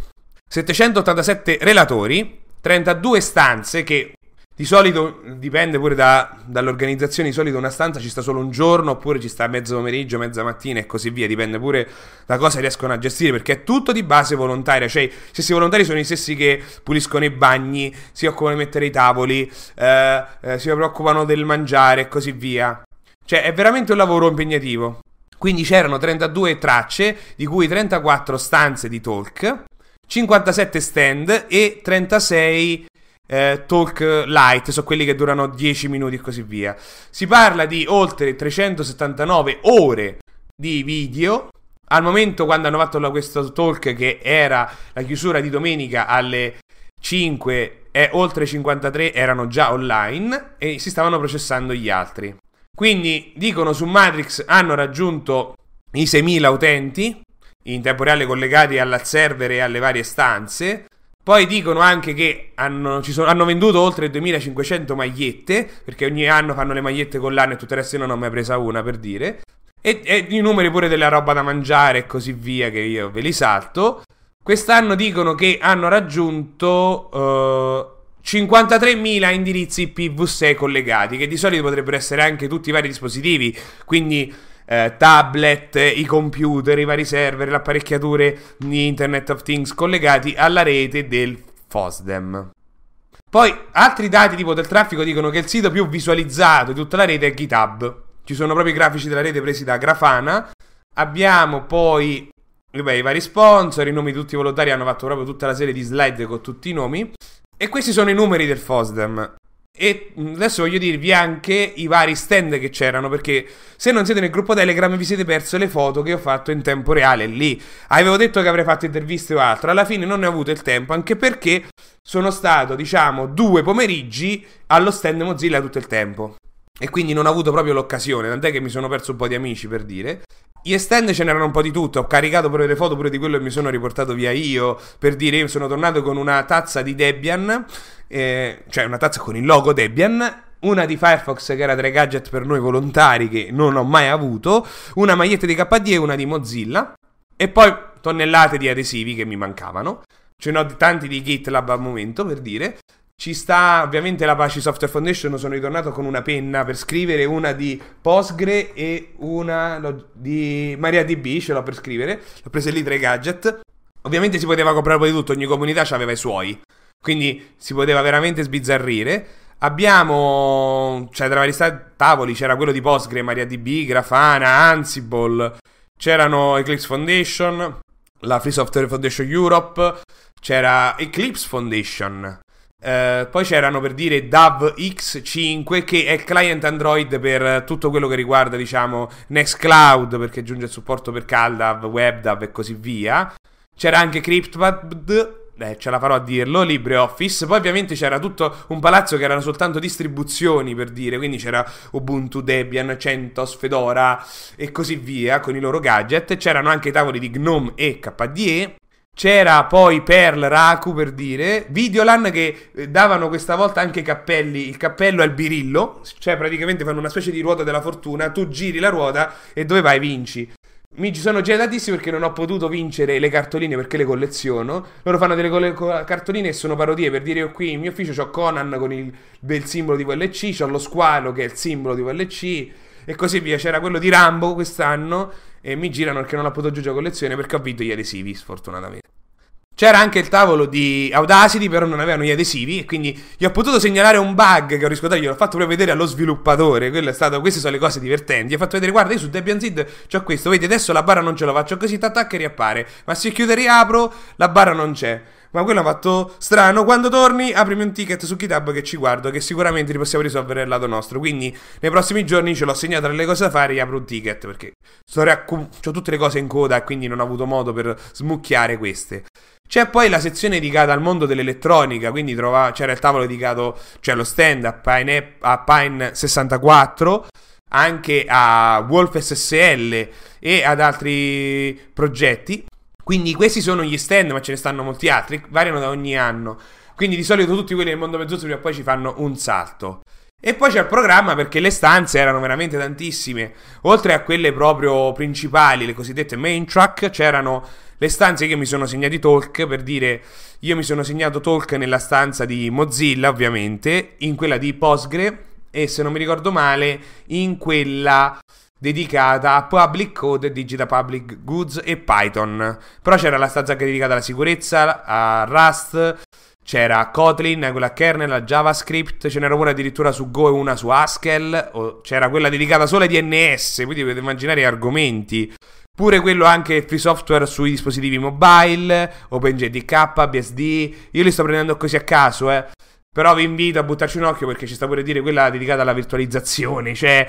787 relatori, 32 stanze che di solito dipende pure da, dall'organizzazione, di solito una stanza ci sta solo un giorno oppure ci sta mezzo pomeriggio, mezza mattina e così via, dipende pure da cosa riescono a gestire perché è tutto di base volontaria, cioè i stessi volontari sono i stessi che puliscono i bagni, si occupano di mettere i tavoli, eh, eh, si preoccupano del mangiare e così via. Cioè è veramente un lavoro impegnativo. Quindi c'erano 32 tracce, di cui 34 stanze di talk, 57 stand e 36 eh, talk eh, light, sono quelli che durano 10 minuti e così via. Si parla di oltre 379 ore di video. Al momento quando hanno fatto questo talk che era la chiusura di domenica alle 5 e oltre 53 erano già online e si stavano processando gli altri. Quindi dicono su Matrix hanno raggiunto i 6.000 utenti in tempo reale collegati al server e alle varie stanze poi dicono anche che hanno, sono, hanno, venduto oltre 2500 magliette, perché ogni anno fanno le magliette con l'anno e tutto il resto io non ho mai presa una per dire. E, e i numeri pure della roba da mangiare e così via, che io ve li salto. Quest'anno dicono che hanno raggiunto uh, eh, 53.000 indirizzi PV6 collegati, che di solito potrebbero essere anche tutti i vari dispositivi, quindi eh, tablet, i computer, i vari server, le apparecchiature di Internet of Things collegati alla rete del FOSDEM. Poi altri dati tipo del traffico dicono che il sito più visualizzato di tutta la rete è GitHub. Ci sono proprio i grafici della rete presi da Grafana. Abbiamo poi vabbè, i vari sponsor, i nomi di tutti i volontari hanno fatto proprio tutta la serie di slide con tutti i nomi. E questi sono i numeri del FOSDEM. E mm, adesso voglio dirvi anche i vari stand che c'erano, perché se non siete nel gruppo Telegram vi siete perso le foto che ho fatto in tempo reale lì. Avevo detto che avrei fatto interviste o altro, alla fine non ne ho avuto il tempo, anche perché sono stato, diciamo, due pomeriggi allo stand Mozilla tutto il tempo e quindi non ho avuto proprio l'occasione, tant'è che mi sono perso un po' di amici per dire. Gli stand ce n'erano un po' di tutto, ho caricato pure le foto pure di quello e mi sono riportato via io per dire io sono tornato con una tazza di Debian, eh, cioè una tazza con il logo Debian una di Firefox che era tra i gadget per noi volontari che non ho mai avuto, una maglietta di KDE e una di Mozilla e poi tonnellate di adesivi che mi mancavano. Ce n'ho tanti di GitLab al momento per dire. Ci sta ovviamente la Apache Software Foundation, sono ritornato con una penna per scrivere una di Postgre e una di MariaDB, ce l'ho per scrivere, ho preso lì tre gadget. Ovviamente si poteva comprare un po' di tutto, ogni comunità aveva i suoi, quindi si poteva veramente sbizzarrire. Abbiamo, cioè tra vari tavoli c'era quello di Postgre, MariaDB, Grafana, Ansible, c'erano Eclipse Foundation, la Free Software Foundation Europe, c'era Eclipse Foundation, eh, poi c'erano per dire DAVX5 che è il client Android per tutto quello che riguarda diciamo Nextcloud perché aggiunge il supporto per CalDAV, WebDAV e così via. C'era anche CryptPad eh, ce la farò a dirlo, LibreOffice. Poi ovviamente c'era tutto un palazzo che erano soltanto distribuzioni per dire, quindi c'era Ubuntu, Debian, CentOS, Fedora e così via con i loro gadget. C'erano anche i tavoli di GNOME e KDE. C'era poi Pearl, Raku per dire, Videolan che eh, davano questa volta anche cappelli, il cappello al birillo, cioè praticamente fanno una specie di ruota della fortuna, tu giri la ruota e dove vai vinci. Mi ci sono gelatissimi perché non ho potuto vincere le cartoline perché le colleziono. Loro fanno delle coll- cartoline e sono parodie. Per dire io qui in mio ufficio ho Conan con il bel simbolo di VLC, ho lo squalo che è il simbolo di VLC e così via. C'era quello di Rambo quest'anno e mi girano perché non la potuto aggiungere a collezione perché ho vinto gli adesivi, sfortunatamente. C'era anche il tavolo di Audacity, però non avevano gli adesivi, e quindi gli ho potuto segnalare un bug che ho riscontrato, gliel'ho fatto proprio vedere allo sviluppatore, stato, queste sono le cose divertenti, ho fatto vedere, guarda, io su Debian Seed c'ho questo, vedi, adesso la barra non ce la faccio così, tac e riappare, ma se chiudo e riapro, la barra non c'è ma quello ha fatto strano. Quando torni, aprimi un ticket su GitHub che ci guardo, che sicuramente li possiamo risolvere al lato nostro. Quindi nei prossimi giorni ce l'ho segnato tra le cose da fare e apro un ticket perché ho tutte le cose in coda e quindi non ho avuto modo per smucchiare queste. C'è poi la sezione dedicata al mondo dell'elettronica, quindi trova, c'era il tavolo dedicato, cioè lo stand a Pine, a Pine 64, anche a Wolf SSL e ad altri progetti. Quindi questi sono gli stand, ma ce ne stanno molti altri, variano da ogni anno. Quindi di solito tutti quelli del mondo mezzoso prima o poi ci fanno un salto. E poi c'è il programma perché le stanze erano veramente tantissime. Oltre a quelle proprio principali, le cosiddette main track, c'erano le stanze che io mi sono segnati talk, per dire io mi sono segnato talk nella stanza di Mozilla, ovviamente, in quella di Postgre e se non mi ricordo male, in quella dedicata a public code, digital public goods e Python. Però c'era la stanza anche dedicata alla sicurezza, a Rust, c'era Kotlin, quella kernel, a JavaScript, ce n'era una addirittura su Go e una su Haskell, c'era quella dedicata solo ai DNS, quindi potete immaginare gli argomenti. Pure quello anche free software sui dispositivi mobile, OpenJDK, BSD, io li sto prendendo così a caso, eh. Però vi invito a buttarci un occhio perché ci sta pure a dire quella dedicata alla virtualizzazione, cioè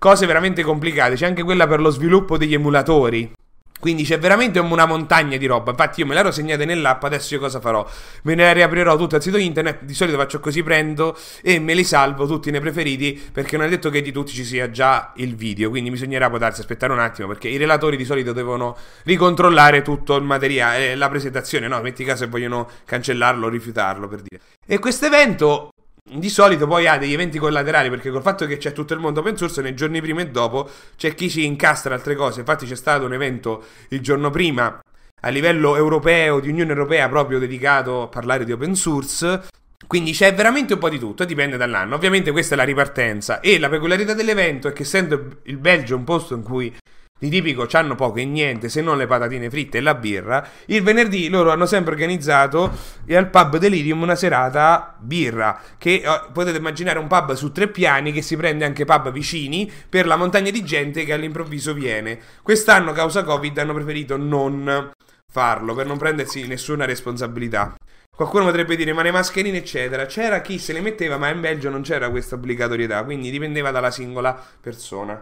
cose veramente complicate. C'è anche quella per lo sviluppo degli emulatori. Quindi c'è veramente una montagna di roba. Infatti, io me l'ero segnata nell'app. Adesso io cosa farò? Me ne riaprirò tutto al sito internet. Di solito faccio così: prendo e me li salvo tutti nei preferiti. Perché non è detto che di tutti ci sia già il video. Quindi bisognerà potersi aspettare un attimo. Perché i relatori di solito devono ricontrollare tutto il materiale, eh, la presentazione. No, metti caso se vogliono cancellarlo o rifiutarlo per dire. E questo evento di solito poi ha degli eventi collaterali perché col fatto che c'è tutto il mondo open source nei giorni prima e dopo c'è chi ci incastra altre cose infatti c'è stato un evento il giorno prima a livello europeo di Unione Europea proprio dedicato a parlare di open source quindi c'è veramente un po' di tutto, dipende dall'anno. Ovviamente questa è la ripartenza e la peculiarità dell'evento è che essendo il Belgio un posto in cui di tipico hanno poco e niente se non le patatine fritte e la birra. Il venerdì loro hanno sempre organizzato eh, al pub Delirium una serata birra. Che eh, potete immaginare un pub su tre piani che si prende anche pub vicini per la montagna di gente che all'improvviso viene. Quest'anno, causa Covid, hanno preferito non farlo per non prendersi nessuna responsabilità. Qualcuno potrebbe dire, ma le mascherine, eccetera. C'era chi se le metteva, ma in Belgio non c'era questa obbligatorietà, quindi dipendeva dalla singola persona.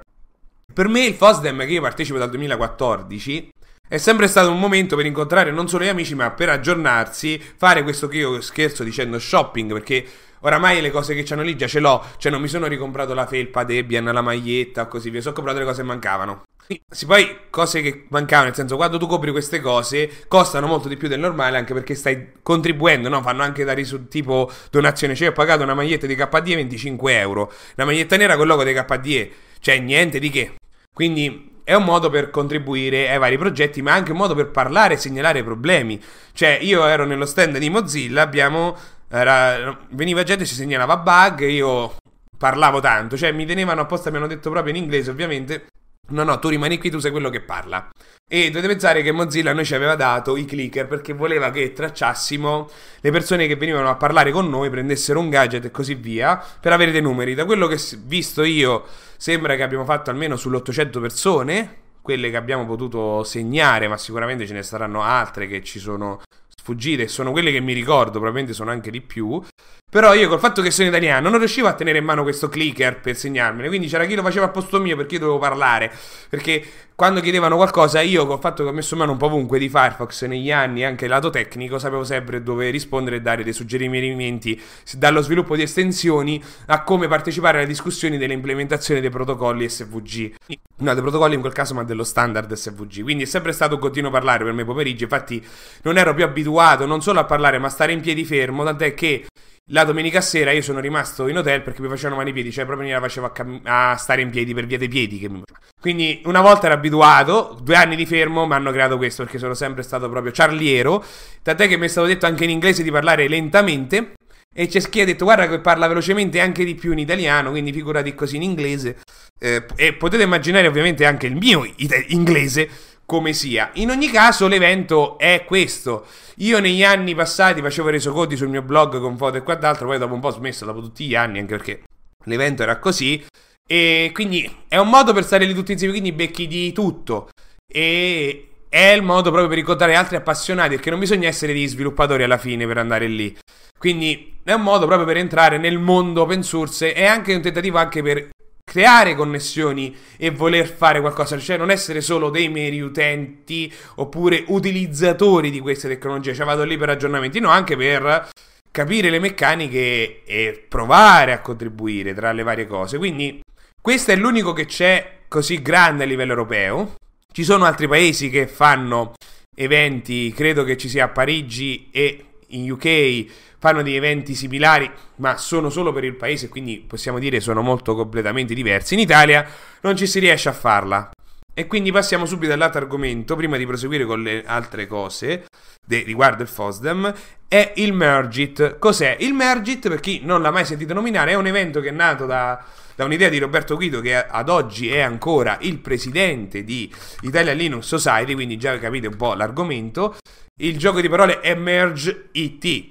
Per me il FOSDEM, che io partecipo dal 2014, è sempre stato un momento per incontrare non solo gli amici, ma per aggiornarsi, fare questo che io scherzo dicendo shopping, perché oramai le cose che c'hanno lì già ce l'ho, cioè non mi sono ricomprato la felpa Debian, la maglietta o così via, sono comprato le cose che mancavano. Sì, poi cose che mancavano, nel senso quando tu copri queste cose costano molto di più del normale anche perché stai contribuendo, no? Fanno anche da risu- tipo donazione, cioè ho pagato una maglietta di KDE 25 euro, una maglietta nera con il logo di KDE, cioè niente di che. Quindi è un modo per contribuire ai vari progetti, ma anche un modo per parlare e segnalare problemi. Cioè, io ero nello stand di Mozilla, abbiamo. Era, veniva gente e ci segnalava bug, io parlavo tanto, cioè mi tenevano apposta, mi hanno detto proprio in inglese ovviamente, No, no, tu rimani qui, tu sei quello che parla. E dovete pensare che Mozilla noi ci aveva dato i clicker perché voleva che tracciassimo le persone che venivano a parlare con noi, prendessero un gadget e così via, per avere dei numeri. Da quello che visto io, sembra che abbiamo fatto almeno sull'800 persone, quelle che abbiamo potuto segnare, ma sicuramente ce ne saranno altre che ci sono sfuggite, sono quelle che mi ricordo, probabilmente sono anche di più. Però io col fatto che sono italiano non riuscivo a tenere in mano questo clicker per segnarmene, quindi c'era chi lo faceva a posto mio perché io dovevo parlare, perché quando chiedevano qualcosa io col fatto che ho messo in mano un po' ovunque di Firefox negli anni, anche il lato tecnico, sapevo sempre dove rispondere e dare dei suggerimenti dallo sviluppo di estensioni a come partecipare alle discussioni delle implementazioni dei protocolli SVG. No, dei protocolli in quel caso ma dello standard SVG, quindi è sempre stato un continuo parlare per me pomeriggio, infatti non ero più abituato non solo a parlare ma a stare in piedi fermo, tant'è che la domenica sera io sono rimasto in hotel perché mi facevano male i piedi, cioè proprio mi la facevo a, cam- a, stare in piedi per via dei piedi. Che mi... Quindi una volta ero abituato, due anni di fermo mi hanno creato questo perché sono sempre stato proprio charliero. Tant'è che mi è stato detto anche in inglese di parlare lentamente. E c'è chi ha detto guarda che parla velocemente anche di più in italiano, quindi figurati così in inglese. Eh, e potete immaginare ovviamente anche il mio ita- inglese come sia. In ogni caso, l'evento è questo. Io negli anni passati facevo resoconti sul mio blog con foto e quant'altro, poi dopo un po' ho smesso, dopo tutti gli anni, anche perché l'evento era così. E quindi è un modo per stare lì tutti insieme, quindi becchi di tutto. E è il modo proprio per incontrare altri appassionati, perché non bisogna essere degli sviluppatori alla fine per andare lì. Quindi è un modo proprio per entrare nel mondo open source e anche un tentativo anche per creare connessioni e voler fare qualcosa, cioè non essere solo dei meri utenti oppure utilizzatori di queste tecnologie, cioè vado lì per aggiornamenti, no, anche per capire le meccaniche e provare a contribuire tra le varie cose. Quindi questo è l'unico che c'è così grande a livello europeo. Ci sono altri paesi che fanno eventi, credo che ci sia a Parigi e in UK fanno degli eventi similari, ma sono solo per il paese, quindi possiamo dire sono molto completamente diversi. In Italia non ci si riesce a farla. E quindi passiamo subito all'altro argomento, prima di proseguire con le altre cose de, riguardo il FOSDEM, è il Mergit. Cos'è? Il Mergit, per chi non l'ha mai sentito nominare, è un evento che è nato da, da un'idea di Roberto Guido, che ad oggi è ancora il presidente di Italia Linux Society, quindi già capite un po' l'argomento. Il gioco di parole è Merge IT,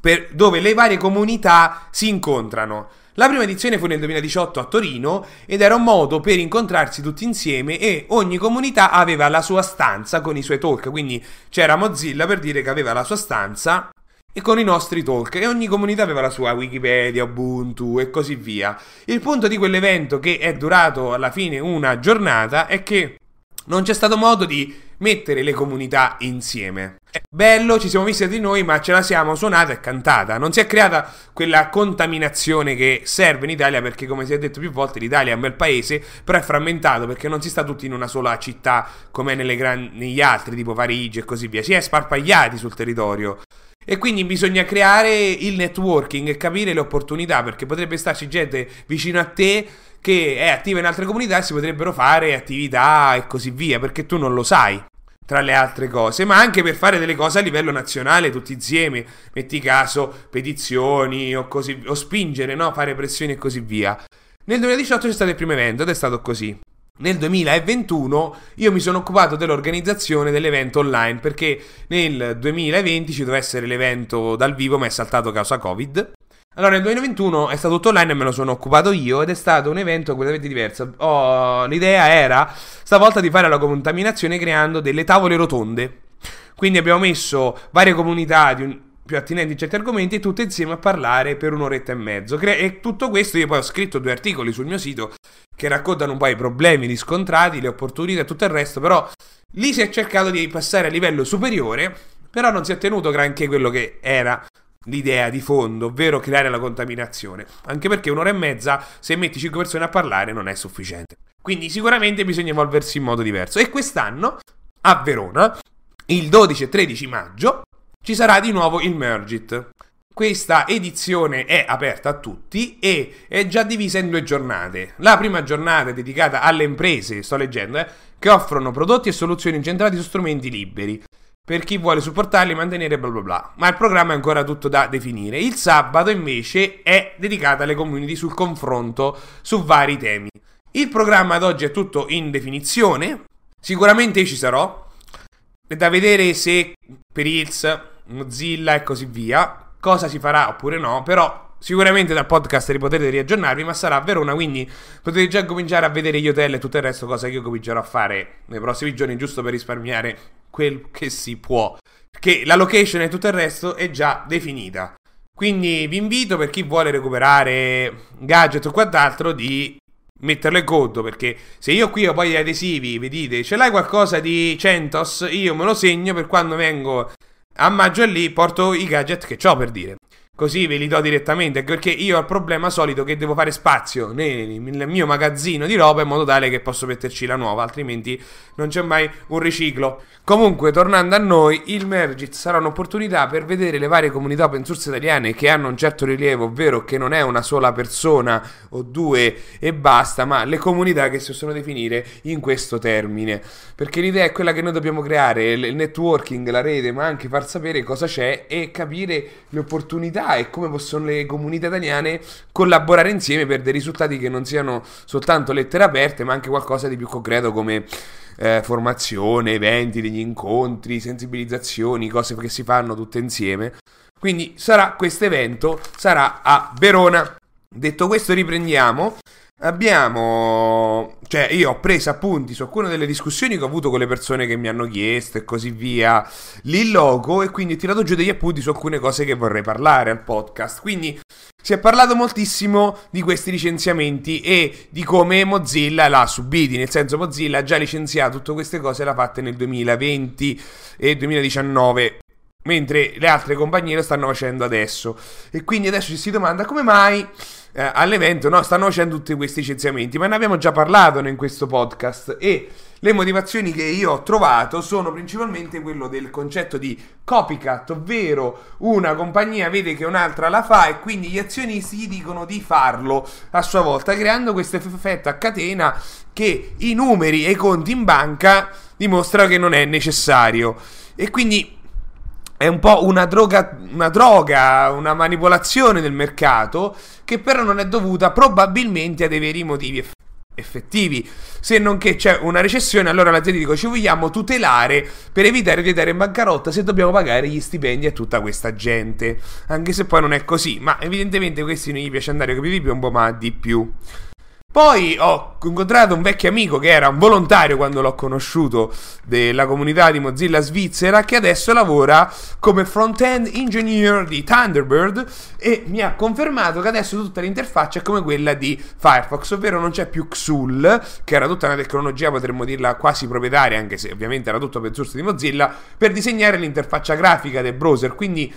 per, dove le varie comunità si incontrano. La prima edizione fu nel 2018 a Torino ed era un modo per incontrarsi tutti insieme e ogni comunità aveva la sua stanza con i suoi talk, quindi c'era Mozilla per dire che aveva la sua stanza e con i nostri talk e ogni comunità aveva la sua Wikipedia, Ubuntu e così via. Il punto di quell'evento che è durato alla fine una giornata è che non c'è stato modo di mettere le comunità insieme. È bello, ci siamo visti di noi, ma ce la siamo suonata e cantata. Non si è creata quella contaminazione che serve in Italia perché, come si è detto più volte, l'Italia è un bel paese, però è frammentato perché non si sta tutti in una sola città come gran... negli altri, tipo Parigi e così via. Si è sparpagliati sul territorio. E quindi bisogna creare il networking e capire le opportunità perché potrebbe starci gente vicino a te che è attiva in altre comunità e si potrebbero fare attività e così via, perché tu non lo sai tra le altre cose, ma anche per fare delle cose a livello nazionale tutti insieme, metti caso petizioni o, così, o spingere, no? fare pressioni e così via. Nel 2018 c'è stato il primo evento ed è stato così. Nel 2021 io mi sono occupato dell'organizzazione dell'evento online perché nel 2020 ci doveva essere l'evento dal vivo ma è saltato causa Covid allora, nel 2021 è stato tutto online e me lo sono occupato io ed è stato un evento completamente diverso. Oh, l'idea era stavolta di fare la contaminazione creando delle tavole rotonde. Quindi abbiamo messo varie comunità un, più attinenti a certi argomenti tutte insieme a parlare per un'oretta e mezzo. Cre- e tutto questo io poi ho scritto due articoli sul mio sito che raccontano un po' i problemi riscontrati, le opportunità e tutto il resto, però lì si è cercato di passare a livello superiore, però non si è ottenuto granché quello che era l'idea di fondo, ovvero creare la contaminazione, anche perché un'ora e mezza, se metti 5 persone a parlare, non è sufficiente. Quindi sicuramente bisogna evolversi in modo diverso. E quest'anno, a Verona, il 12 e 13 maggio, ci sarà di nuovo il Mergit. Questa edizione è aperta a tutti e è già divisa in due giornate. La prima giornata è dedicata alle imprese, sto leggendo, eh, che offrono prodotti e soluzioni incentrati su strumenti liberi per chi vuole supportarli, mantenere bla bla bla. Ma il programma è ancora tutto da definire. Il sabato invece è dedicato alle community sul confronto su vari temi. Il programma ad oggi è tutto in definizione, sicuramente ci sarò, è da vedere se per Hills, Mozilla e così via, cosa si farà oppure no, però Sicuramente da podcast li potete riaggiornarvi, ma sarà a Verona, quindi potete già cominciare a vedere gli hotel e tutto il resto, cosa che io comincerò a fare nei prossimi giorni, giusto per risparmiare quel che si può. Perché la location e tutto il resto è già definita. Quindi vi invito per chi vuole recuperare gadget o quant'altro di metterlo in conto perché se io qui ho poi gli adesivi vedete, ce l'hai qualcosa di Centos io me lo segno per quando vengo a maggio lì porto i gadget che ho per dire Così ve li do direttamente, perché io ho il problema solito che devo fare spazio nel, mio magazzino di roba in modo tale che posso metterci la nuova, altrimenti non c'è mai un riciclo. Comunque, tornando a noi, il Mergit sarà un'opportunità per vedere le varie comunità open source italiane che hanno un certo rilievo, ovvero che non è una sola persona o due e basta, ma le comunità che si possono definire in questo termine. Perché l'idea è quella che noi dobbiamo creare, il networking, la rete, ma anche far sapere cosa c'è e capire le opportunità comunità e come possono le comunità italiane collaborare insieme per dei risultati che non siano soltanto lettere aperte, ma anche qualcosa di più concreto come eh, formazione, eventi, degli incontri, sensibilizzazioni, cose che si fanno tutte insieme. Quindi sarà questo evento, sarà a Verona. Detto questo riprendiamo Abbiamo, cioè io ho preso appunti su alcune delle discussioni che ho avuto con le persone che mi hanno chiesto e così via l'il loco e quindi ho tirato giù degli appunti su alcune cose che vorrei parlare al podcast. Quindi si è parlato moltissimo di questi licenziamenti e di come Mozilla l'ha subiti, nel senso Mozilla ha già licenziato tutte queste cose, l'ha fatta nel 2020 e 2019 mentre le altre compagnie lo stanno facendo adesso. E quindi adesso ci si domanda come mai eh, all'evento no, stanno facendo tutti questi licenziamenti, ma ne abbiamo già parlato in questo podcast e le motivazioni che io ho trovato sono principalmente quello del concetto di copycat, ovvero una compagnia vede che un'altra la fa e quindi gli azionisti gli dicono di farlo a sua volta, creando questo effetto a catena che i numeri e i conti in banca dimostrano che non è necessario. E quindi è un po' una droga, una droga, una manipolazione del mercato che però non è dovuta probabilmente a dei veri motivi effettivi effettivi. Se non che c'è una recessione, allora l'azienda dico ci vogliamo tutelare per evitare di dare in bancarotta se dobbiamo pagare gli stipendi a tutta questa gente. Anche se poi non è così, ma evidentemente questi non gli piace andare con i PvP un po' ma di più. Poi ho incontrato un vecchio amico che era un volontario quando l'ho conosciuto della comunità di Mozilla Svizzera che adesso lavora come front-end engineer di Thunderbird e mi ha confermato che adesso tutta l'interfaccia è come quella di Firefox, ovvero non c'è più XUL, che era tutta una tecnologia, potremmo dirla quasi proprietaria, anche se ovviamente era tutto open source di Mozilla, per disegnare l'interfaccia grafica del browser, quindi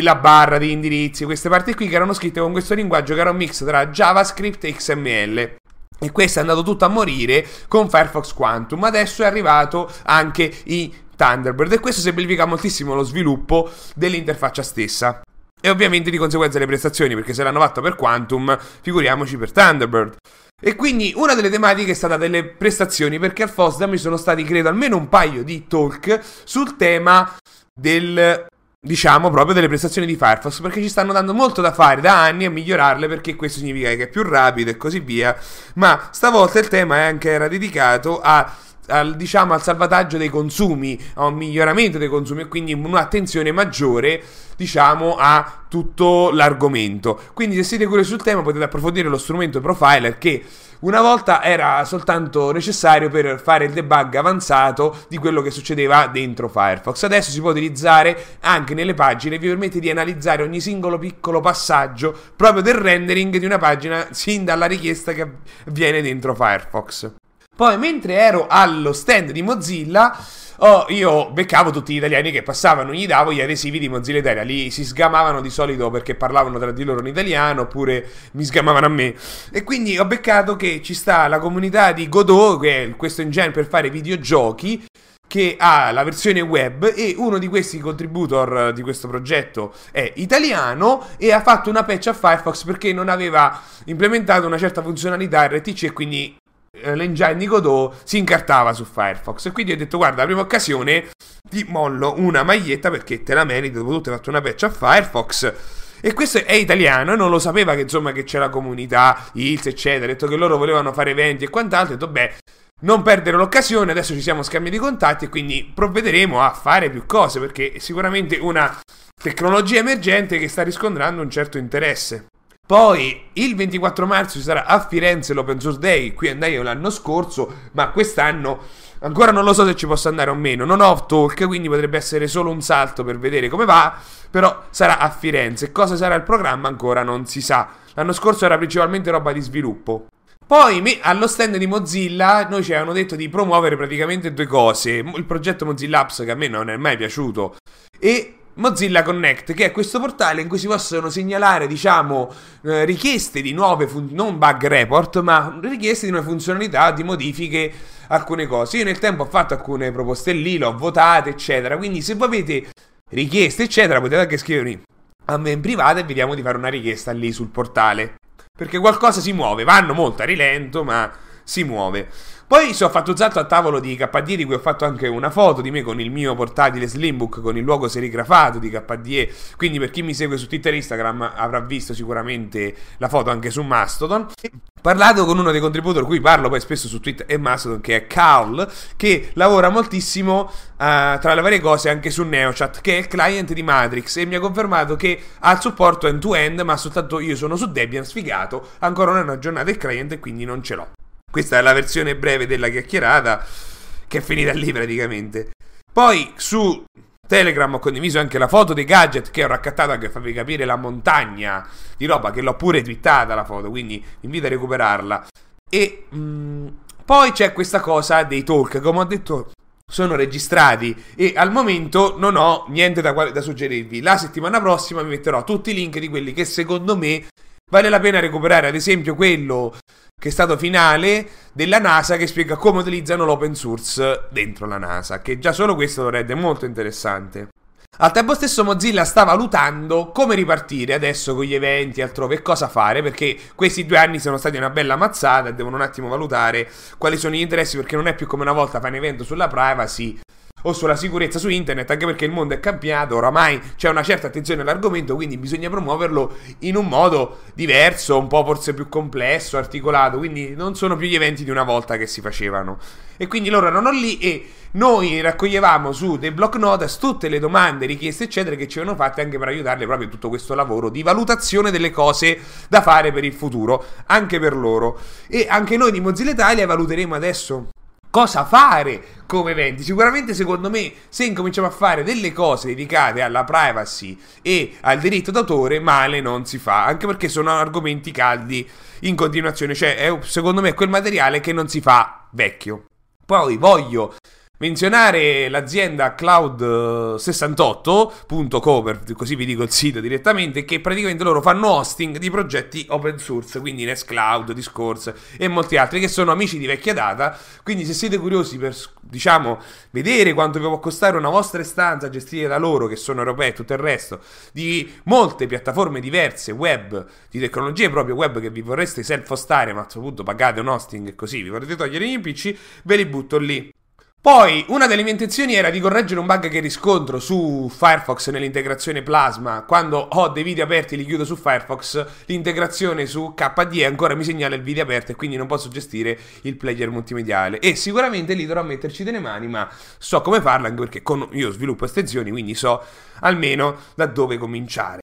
la barra di indirizzi, queste parti qui che erano scritte con questo linguaggio che era un mix tra JavaScript e XML. E questo è andato tutto a morire con Firefox Quantum. Adesso è arrivato anche i Thunderbird e questo semplifica moltissimo lo sviluppo dell'interfaccia stessa. E ovviamente di conseguenza le prestazioni, perché se l'hanno fatto per Quantum, figuriamoci per Thunderbird. E quindi una delle tematiche è stata delle prestazioni, perché al FOSDA mi sono stati, credo, almeno un paio di talk sul tema del diciamo, proprio delle prestazioni di Firefox, perché ci stanno dando molto da fare da anni a migliorarle, perché questo significa che è più rapido e così via, ma stavolta il tema anche era dedicato a al, diciamo, al salvataggio dei consumi, a un miglioramento dei consumi e quindi un'attenzione maggiore diciamo, a tutto l'argomento. Quindi se siete curiosi sul tema potete approfondire lo strumento profiler che una volta era soltanto necessario per fare il debug avanzato di quello che succedeva dentro Firefox. Adesso si può utilizzare anche nelle pagine, e vi permette di analizzare ogni singolo piccolo passaggio proprio del rendering di una pagina sin dalla richiesta che avviene dentro Firefox. Poi mentre ero allo stand di Mozilla, oh, io beccavo tutti gli italiani che passavano, gli davo gli adesivi di Mozilla Italia, lì si sgamavano di solito perché parlavano tra di loro in italiano oppure mi sgamavano a me. E quindi ho beccato che ci sta la comunità di Godot, che è questo engine per fare videogiochi, che ha la versione web e uno di questi contributor di questo progetto è italiano e ha fatto una patch a Firefox perché non aveva implementato una certa funzionalità RTC e quindi eh, l'engine di Godot si incartava su Firefox. E quindi ho detto, guarda, la prima occasione ti mollo una maglietta perché te la meriti, dopo tutto hai fatto una patch a Firefox. E questo è italiano e non lo sapeva che insomma che c'è la comunità, ILS eccetera, ha detto che loro volevano fare eventi e quant'altro, ho detto beh, non perdere l'occasione, adesso ci siamo scambi di contatti e quindi provvederemo a fare più cose perché è sicuramente una tecnologia emergente che sta riscontrando un certo interesse. Poi il 24 marzo ci sarà a Firenze l'Open Source Day, qui andai io l'anno scorso, ma quest'anno ancora non lo so se ci possa andare o meno. Non ho talk, quindi potrebbe essere solo un salto per vedere come va, però sarà a Firenze. Cosa sarà il programma ancora non si sa. L'anno scorso era principalmente roba di sviluppo. Poi me, allo stand di Mozilla noi ci avevano detto di promuovere praticamente due cose. Il progetto Mozilla Apps che a me non è mai piaciuto e Mozilla Connect, che è questo portale in cui si possono segnalare, diciamo, eh, richieste di nuove, fun- non bug report, ma richieste di nuove funzionalità, di modifiche, alcune cose. Io nel tempo ho fatto alcune proposte lì, le ho votate, eccetera. Quindi se voi avete richieste, eccetera, potete anche scrivermi a me in privato e vediamo di fare una richiesta lì sul portale. Perché qualcosa si muove, vanno molto a rilento, ma si muove. Poi ho fatto un salto a tavolo di KDE di cui ho fatto anche una foto di me con il mio portatile Slimbook con il luogo serigrafato di KDE. Quindi per chi mi segue su Twitter e Instagram avrà visto sicuramente la foto anche su Mastodon. E parlato con uno dei contributori, cui parlo poi spesso su Twitter e Mastodon, che è Carl, che lavora moltissimo uh, tra le varie cose anche su NeoChat, che è il client di Matrix e mi ha confermato che ha il supporto end-to-end, ma soltanto io sono su Debian sfigato, ancora non è aggiornato il client e quindi non ce l'ho. Questa è la versione breve della chiacchierata che è finita lì praticamente. Poi su Telegram ho condiviso anche la foto dei gadget che ho raccattato anche per farvi capire la montagna di roba che l'ho pure twittata la foto, quindi vi invito a recuperarla. E mh, mm, poi c'è questa cosa dei talk, come ho detto sono registrati e al momento non ho niente da, da, suggerirvi. La settimana prossima vi metterò tutti i link di quelli che secondo me Vale la pena recuperare ad esempio quello che è stato finale della NASA che spiega come utilizzano l'open source dentro la NASA, che già solo questo lo rende molto interessante. Al tempo stesso Mozilla sta valutando come ripartire adesso con gli eventi altrove e cosa fare, perché questi due anni sono stati una bella mazzata e devono un attimo valutare quali sono gli interessi, perché non è più come una volta fare un evento sulla privacy o sulla sicurezza su internet, anche perché il mondo è cambiato, oramai c'è una certa attenzione all'argomento, quindi bisogna promuoverlo in un modo diverso, un po' forse più complesso, articolato, quindi non sono più gli eventi di una volta che si facevano. E quindi loro erano lì e noi raccoglievamo su dei block notes tutte le domande, richieste, eccetera, che ci avevano fatte anche per aiutarle proprio in tutto questo lavoro di valutazione delle cose da fare per il futuro, anche per loro. E anche noi di Mozilla Italia valuteremo adesso cosa fare come eventi. Sicuramente, secondo me, se incominciamo a fare delle cose dedicate alla privacy e al diritto d'autore, male non si fa, anche perché sono argomenti caldi in continuazione, cioè è, secondo me quel materiale che non si fa vecchio. Poi voglio menzionare l'azienda cloud68.com, così vi dico il sito direttamente, che praticamente loro fanno hosting di progetti open source, quindi Nextcloud, Discourse e molti altri, che sono amici di vecchia data, quindi se siete curiosi per, diciamo, vedere quanto vi può costare una vostra istanza gestita da loro, che sono europei e tutto il resto, di molte piattaforme diverse web, di tecnologie proprio web che vi vorreste self-hostare, ma a questo punto pagate un hosting e così vi vorrete togliere gli impicci, ve li butto lì. Poi, una delle mie intenzioni era di correggere un bug che riscontro su Firefox nell'integrazione Plasma. Quando ho dei video aperti e li chiudo su Firefox, l'integrazione su KDE ancora mi segnala il video aperto e quindi non posso gestire il player multimediale. E sicuramente lì dovrò metterci delle mani, ma so come farlo anche perché con... io sviluppo estensioni, quindi so almeno da dove cominciare.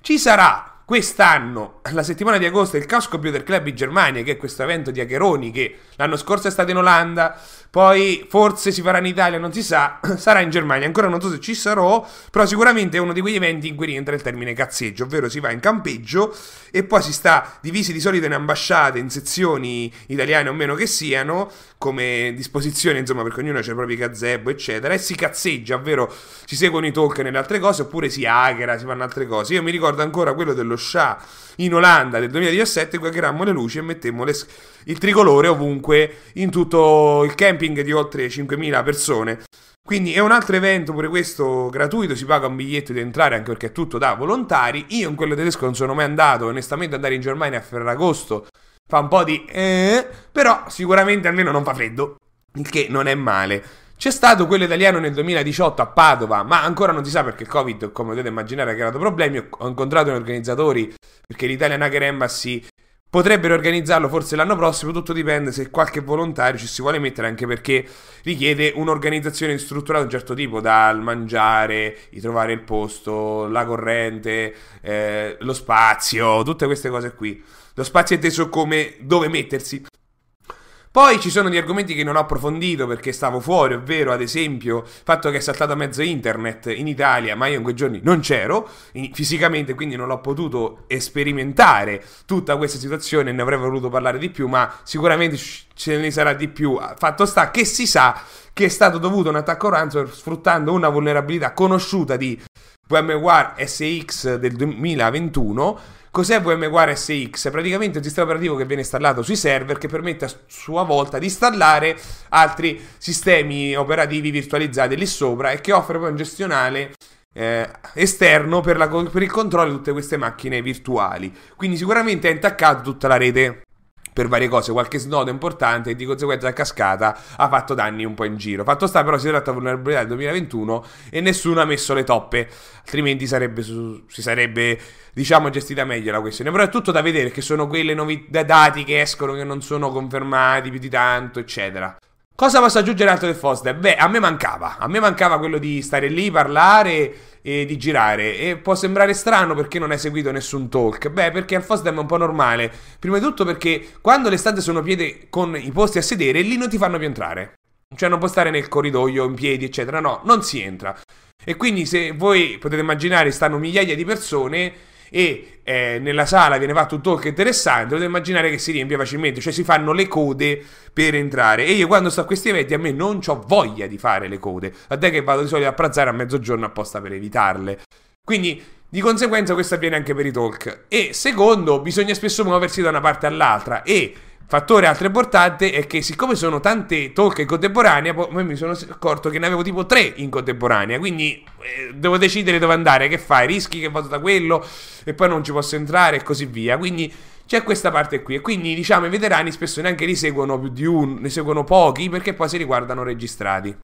Ci sarà quest'anno, la settimana di agosto, il Casco Computer Club in Germania, che è questo evento di Acheroni che l'anno scorso è stato in Olanda, poi forse si farà in Italia, non si sa, (clears throat) sarà in Germania, ancora non so se ci sarò, però sicuramente è uno di quegli eventi in cui rientra il termine cazzeggio, ovvero si va in campeggio e poi si sta divisi di solito in ambasciate, in sezioni italiane o meno che siano, come disposizione, insomma, perché ognuno ha i propri gazebo, eccetera, e si cazzeggia, ovvero si seguono i talk nelle altre cose, oppure si aghera, si fanno altre cose. Io mi ricordo ancora quello dello Scià in Olanda del 2017, in cui hackerammo le luci e mettemmo le il tricolore ovunque in tutto il camping di oltre 5.000 persone. Quindi è un altro evento, pure questo gratuito, si paga un biglietto di entrare anche perché è tutto da volontari. Io in quello tedesco non sono mai andato, onestamente andare in Germania a Ferragosto fa un po' di... Eh, però sicuramente almeno non fa freddo, il che non è male. C'è stato quello italiano nel 2018 a Padova, ma ancora non si sa perché il Covid, come potete immaginare, ha creato problemi. Ho incontrato gli organizzatori perché l'Italian Hacker Embassy Potrebbero organizzarlo forse l'anno prossimo, tutto dipende se qualche volontario ci si vuole mettere, anche perché richiede un'organizzazione strutturata di un certo tipo, dal mangiare, trovare il posto, la corrente, eh, lo spazio, tutte queste cose qui. Lo spazio è inteso come dove mettersi. Poi ci sono gli argomenti che non ho approfondito perché stavo fuori, ovvero ad esempio il fatto che è saltato a mezzo internet in Italia, ma io in quei giorni non c'ero fisicamente, quindi non ho potuto sperimentare tutta questa situazione, ne avrei voluto parlare di più, ma sicuramente ce ne sarà di più. Fatto sta che si sa che è stato dovuto un attacco ransomware sfruttando una vulnerabilità conosciuta di VMware SX del 2021 Cos'è VMWare-SX? Praticamente un sistema operativo che viene installato sui server che permette a sua volta di installare altri sistemi operativi virtualizzati lì sopra e che offre poi un gestionale eh, esterno per, la, per il controllo di tutte queste macchine virtuali. Quindi sicuramente ha intaccato tutta la rete per varie cose, qualche snodo importante e di conseguenza la cascata ha fatto danni un po' in giro. Fatto sta però si tratta di vulnerabilità del 2021 e nessuno ha messo le toppe, altrimenti sarebbe su, si sarebbe diciamo gestita meglio la questione. Però è tutto da vedere che sono quelle novità dati che escono che non sono confermati più di tanto, eccetera. Cosa posso aggiungere altro del Foster? Beh, a me mancava, a me mancava quello di stare lì, parlare e di girare. E può sembrare strano perché non hai seguito nessun talk. Beh, perché al Fosdem è un po' normale. Prima di tutto perché quando le stanze sono piede con i posti a sedere, lì non ti fanno più entrare. Cioè non puoi stare nel corridoio, in piedi, eccetera. No, non si entra. E quindi se voi potete immaginare, stanno migliaia di persone e eh, nella sala viene fatto un talk interessante, potete immaginare che si riempie facilmente, cioè si fanno le code per entrare. E io quando sto a questi eventi a me non ho voglia di fare le code, tant'è che vado di solito a pranzare a mezzogiorno apposta per evitarle. Quindi di conseguenza questo avviene anche per i talk. E secondo, bisogna spesso muoversi da una parte all'altra e Fattore altro importante è che siccome sono tante talk in contemporanea, poi mi sono accorto che ne avevo tipo tre in contemporanea, quindi eh, devo decidere dove andare, che fai, rischi che vado da quello e poi non ci posso entrare e così via. Quindi c'è questa parte qui e quindi diciamo i veterani spesso neanche li seguono più di uno, ne seguono pochi perché poi si riguardano registrati.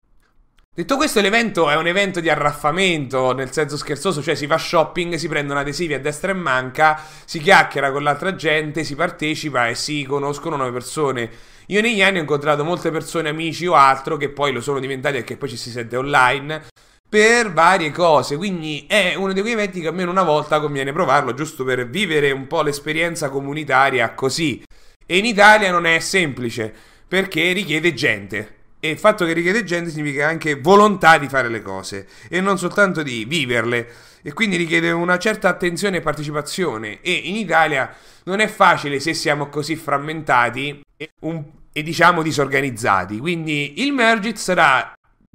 Detto questo, l'evento è un evento di arraffamento, nel senso scherzoso, cioè si fa shopping, si prendono adesivi a destra e manca, si chiacchiera con l'altra gente, si partecipa e si conoscono nuove persone. Io negli anni ho incontrato molte persone, amici o altro, che poi lo sono diventati e che poi ci si sente online per varie cose. Quindi è uno di quei eventi che almeno una volta conviene provarlo, giusto per vivere un po' l'esperienza comunitaria così. E in Italia non è semplice, perché richiede gente. E il fatto che richiede gente significa anche volontà di fare le cose e non soltanto di viverle. E quindi richiede una certa attenzione e partecipazione. E in Italia non è facile se siamo così frammentati e, un, e diciamo disorganizzati. Quindi il Mergit sarà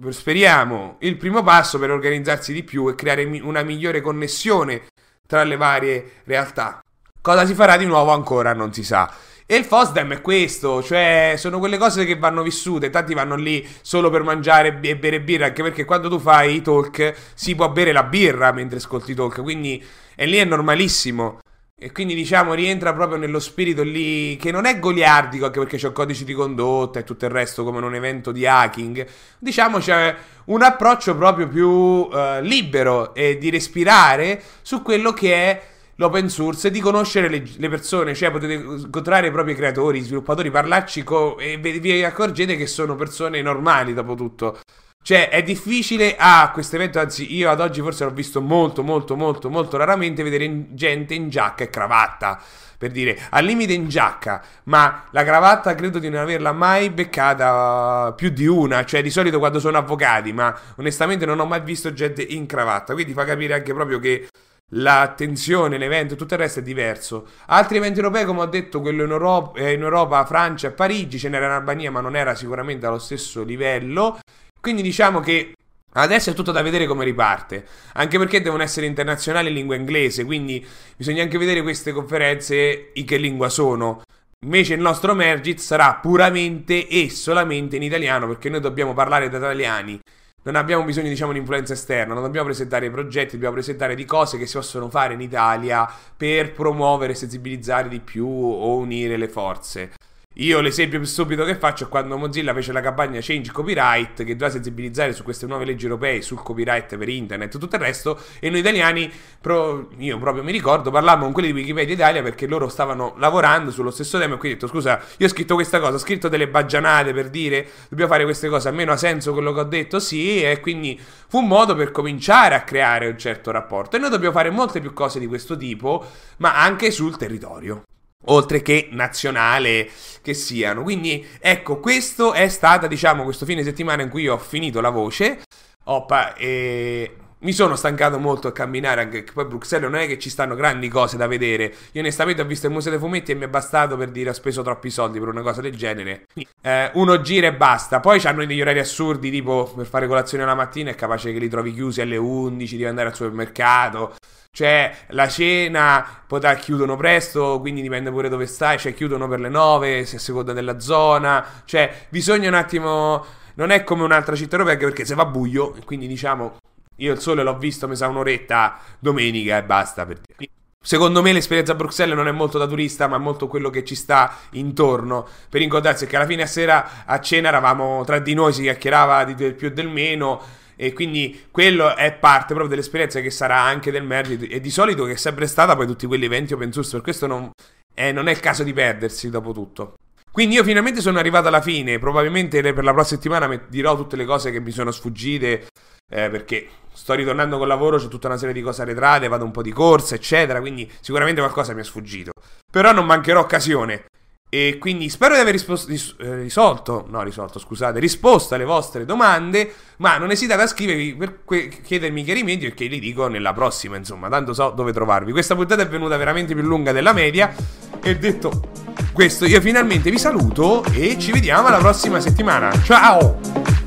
speriamo, il primo passo per organizzarsi di più e creare una migliore connessione tra le varie realtà. Cosa si farà di nuovo ancora non si sa. E il Fosdem è questo, cioè sono quelle cose che vanno vissute, tanti vanno lì solo per mangiare e bere birra, anche perché quando tu fai i talk si può bere la birra mentre ascolti i talk, quindi è lì è normalissimo. E quindi diciamo rientra proprio nello spirito lì che non è goliardico, anche perché c'è un codice di condotta e tutto il resto come in un evento di hacking. Diciamo c'è un approccio proprio più eh, libero e di respirare su quello che è l'open source e di conoscere le, le, persone, cioè potete incontrare i propri creatori, i sviluppatori, parlarci co- e vi, vi accorgete che sono persone normali dopo tutto. Cioè, è difficile a ah, questo evento, anzi, io ad oggi forse l'ho visto molto, molto, molto, molto raramente vedere gente in giacca e cravatta. Per dire, al limite in giacca, ma la cravatta credo di non averla mai beccata più di una. Cioè, di solito quando sono avvocati, ma onestamente non ho mai visto gente in cravatta. Quindi fa capire anche proprio che l'attenzione, l'evento, tutto il resto è diverso. Altri eventi europei, come ho detto, quello in Europa, eh, in Europa Francia e Parigi, ce n'era in Albania, ma non era sicuramente allo stesso livello. Quindi diciamo che Adesso è tutto da vedere come riparte, anche perché devono essere internazionali in lingua inglese, quindi bisogna anche vedere queste conferenze in che lingua sono. Invece il nostro Mergit sarà puramente e solamente in italiano, perché noi dobbiamo parlare da italiani non abbiamo bisogno, diciamo, di influenza esterna, non dobbiamo presentare progetti, dobbiamo presentare di cose che si possono fare in Italia per promuovere e sensibilizzare di più o unire le forze. Io l'esempio più stupido che faccio è quando Mozilla fece la campagna Change Copyright che doveva sensibilizzare su queste nuove leggi europee, sul copyright per internet e tutto il resto, e noi italiani, pro, io proprio mi ricordo, parlavamo con quelli di Wikipedia Italia perché loro stavano lavorando sullo stesso tema e quindi ho detto scusa, io ho scritto questa cosa, ho scritto delle baggianate per dire dobbiamo fare queste cose, almeno ha senso quello che ho detto, sì, e quindi fu un modo per cominciare a creare un certo rapporto e noi dobbiamo fare molte più cose di questo tipo, ma anche sul territorio oltre che nazionale che siano. Quindi ecco, questo è stato, diciamo, questo fine settimana in cui ho finito la voce. Oppa, e mi sono stancato molto a camminare, anche che poi Bruxelles non è che ci stanno grandi cose da vedere. Io onestamente ho visto il museo dei fumetti e mi è bastato per dire ho speso troppi soldi per una cosa del genere. Eh, uno gira e basta. Poi hanno degli orari assurdi, tipo per fare colazione la mattina è capace che li trovi chiusi alle 11, devi andare al supermercato. Cioè, la cena, potrà da, chiudono presto, quindi dipende pure dove stai, cioè chiudono per le 9, se a seconda della zona, cioè bisogna un attimo... Non è come un'altra città europea anche perché se va buio, quindi diciamo io il sole l'ho visto, mi sa un'oretta domenica e basta per dire. Secondo me l'esperienza a Bruxelles non è molto da turista, ma è molto quello che ci sta intorno. Per incontrarsi, che alla fine a sera a cena eravamo tra di noi, si chiacchierava di del più e del meno e quindi quello è parte proprio dell'esperienza che sarà anche del merito. E di solito che è sempre stata poi tutti quegli eventi open source. Per questo non, eh, non è il caso di perdersi dopo tutto. Quindi io finalmente sono arrivato alla fine. Probabilmente per la prossima settimana dirò tutte le cose che mi sono sfuggite. Eh, perché sto ritornando col lavoro, c'è tutta una serie di cose arretrate, vado un po' di corsa, eccetera. Quindi sicuramente qualcosa mi è sfuggito. Però non mancherò occasione. E quindi spero di aver risposto, ris eh, risolto, no risolto scusate, risposto alle vostre domande, ma non esitate a scrivervi per chiedermi e che li dico nella prossima, insomma, tanto so dove trovarvi. Questa puntata è venuta veramente più lunga della media e detto questo io finalmente vi saluto e ci vediamo alla prossima settimana. Ciao!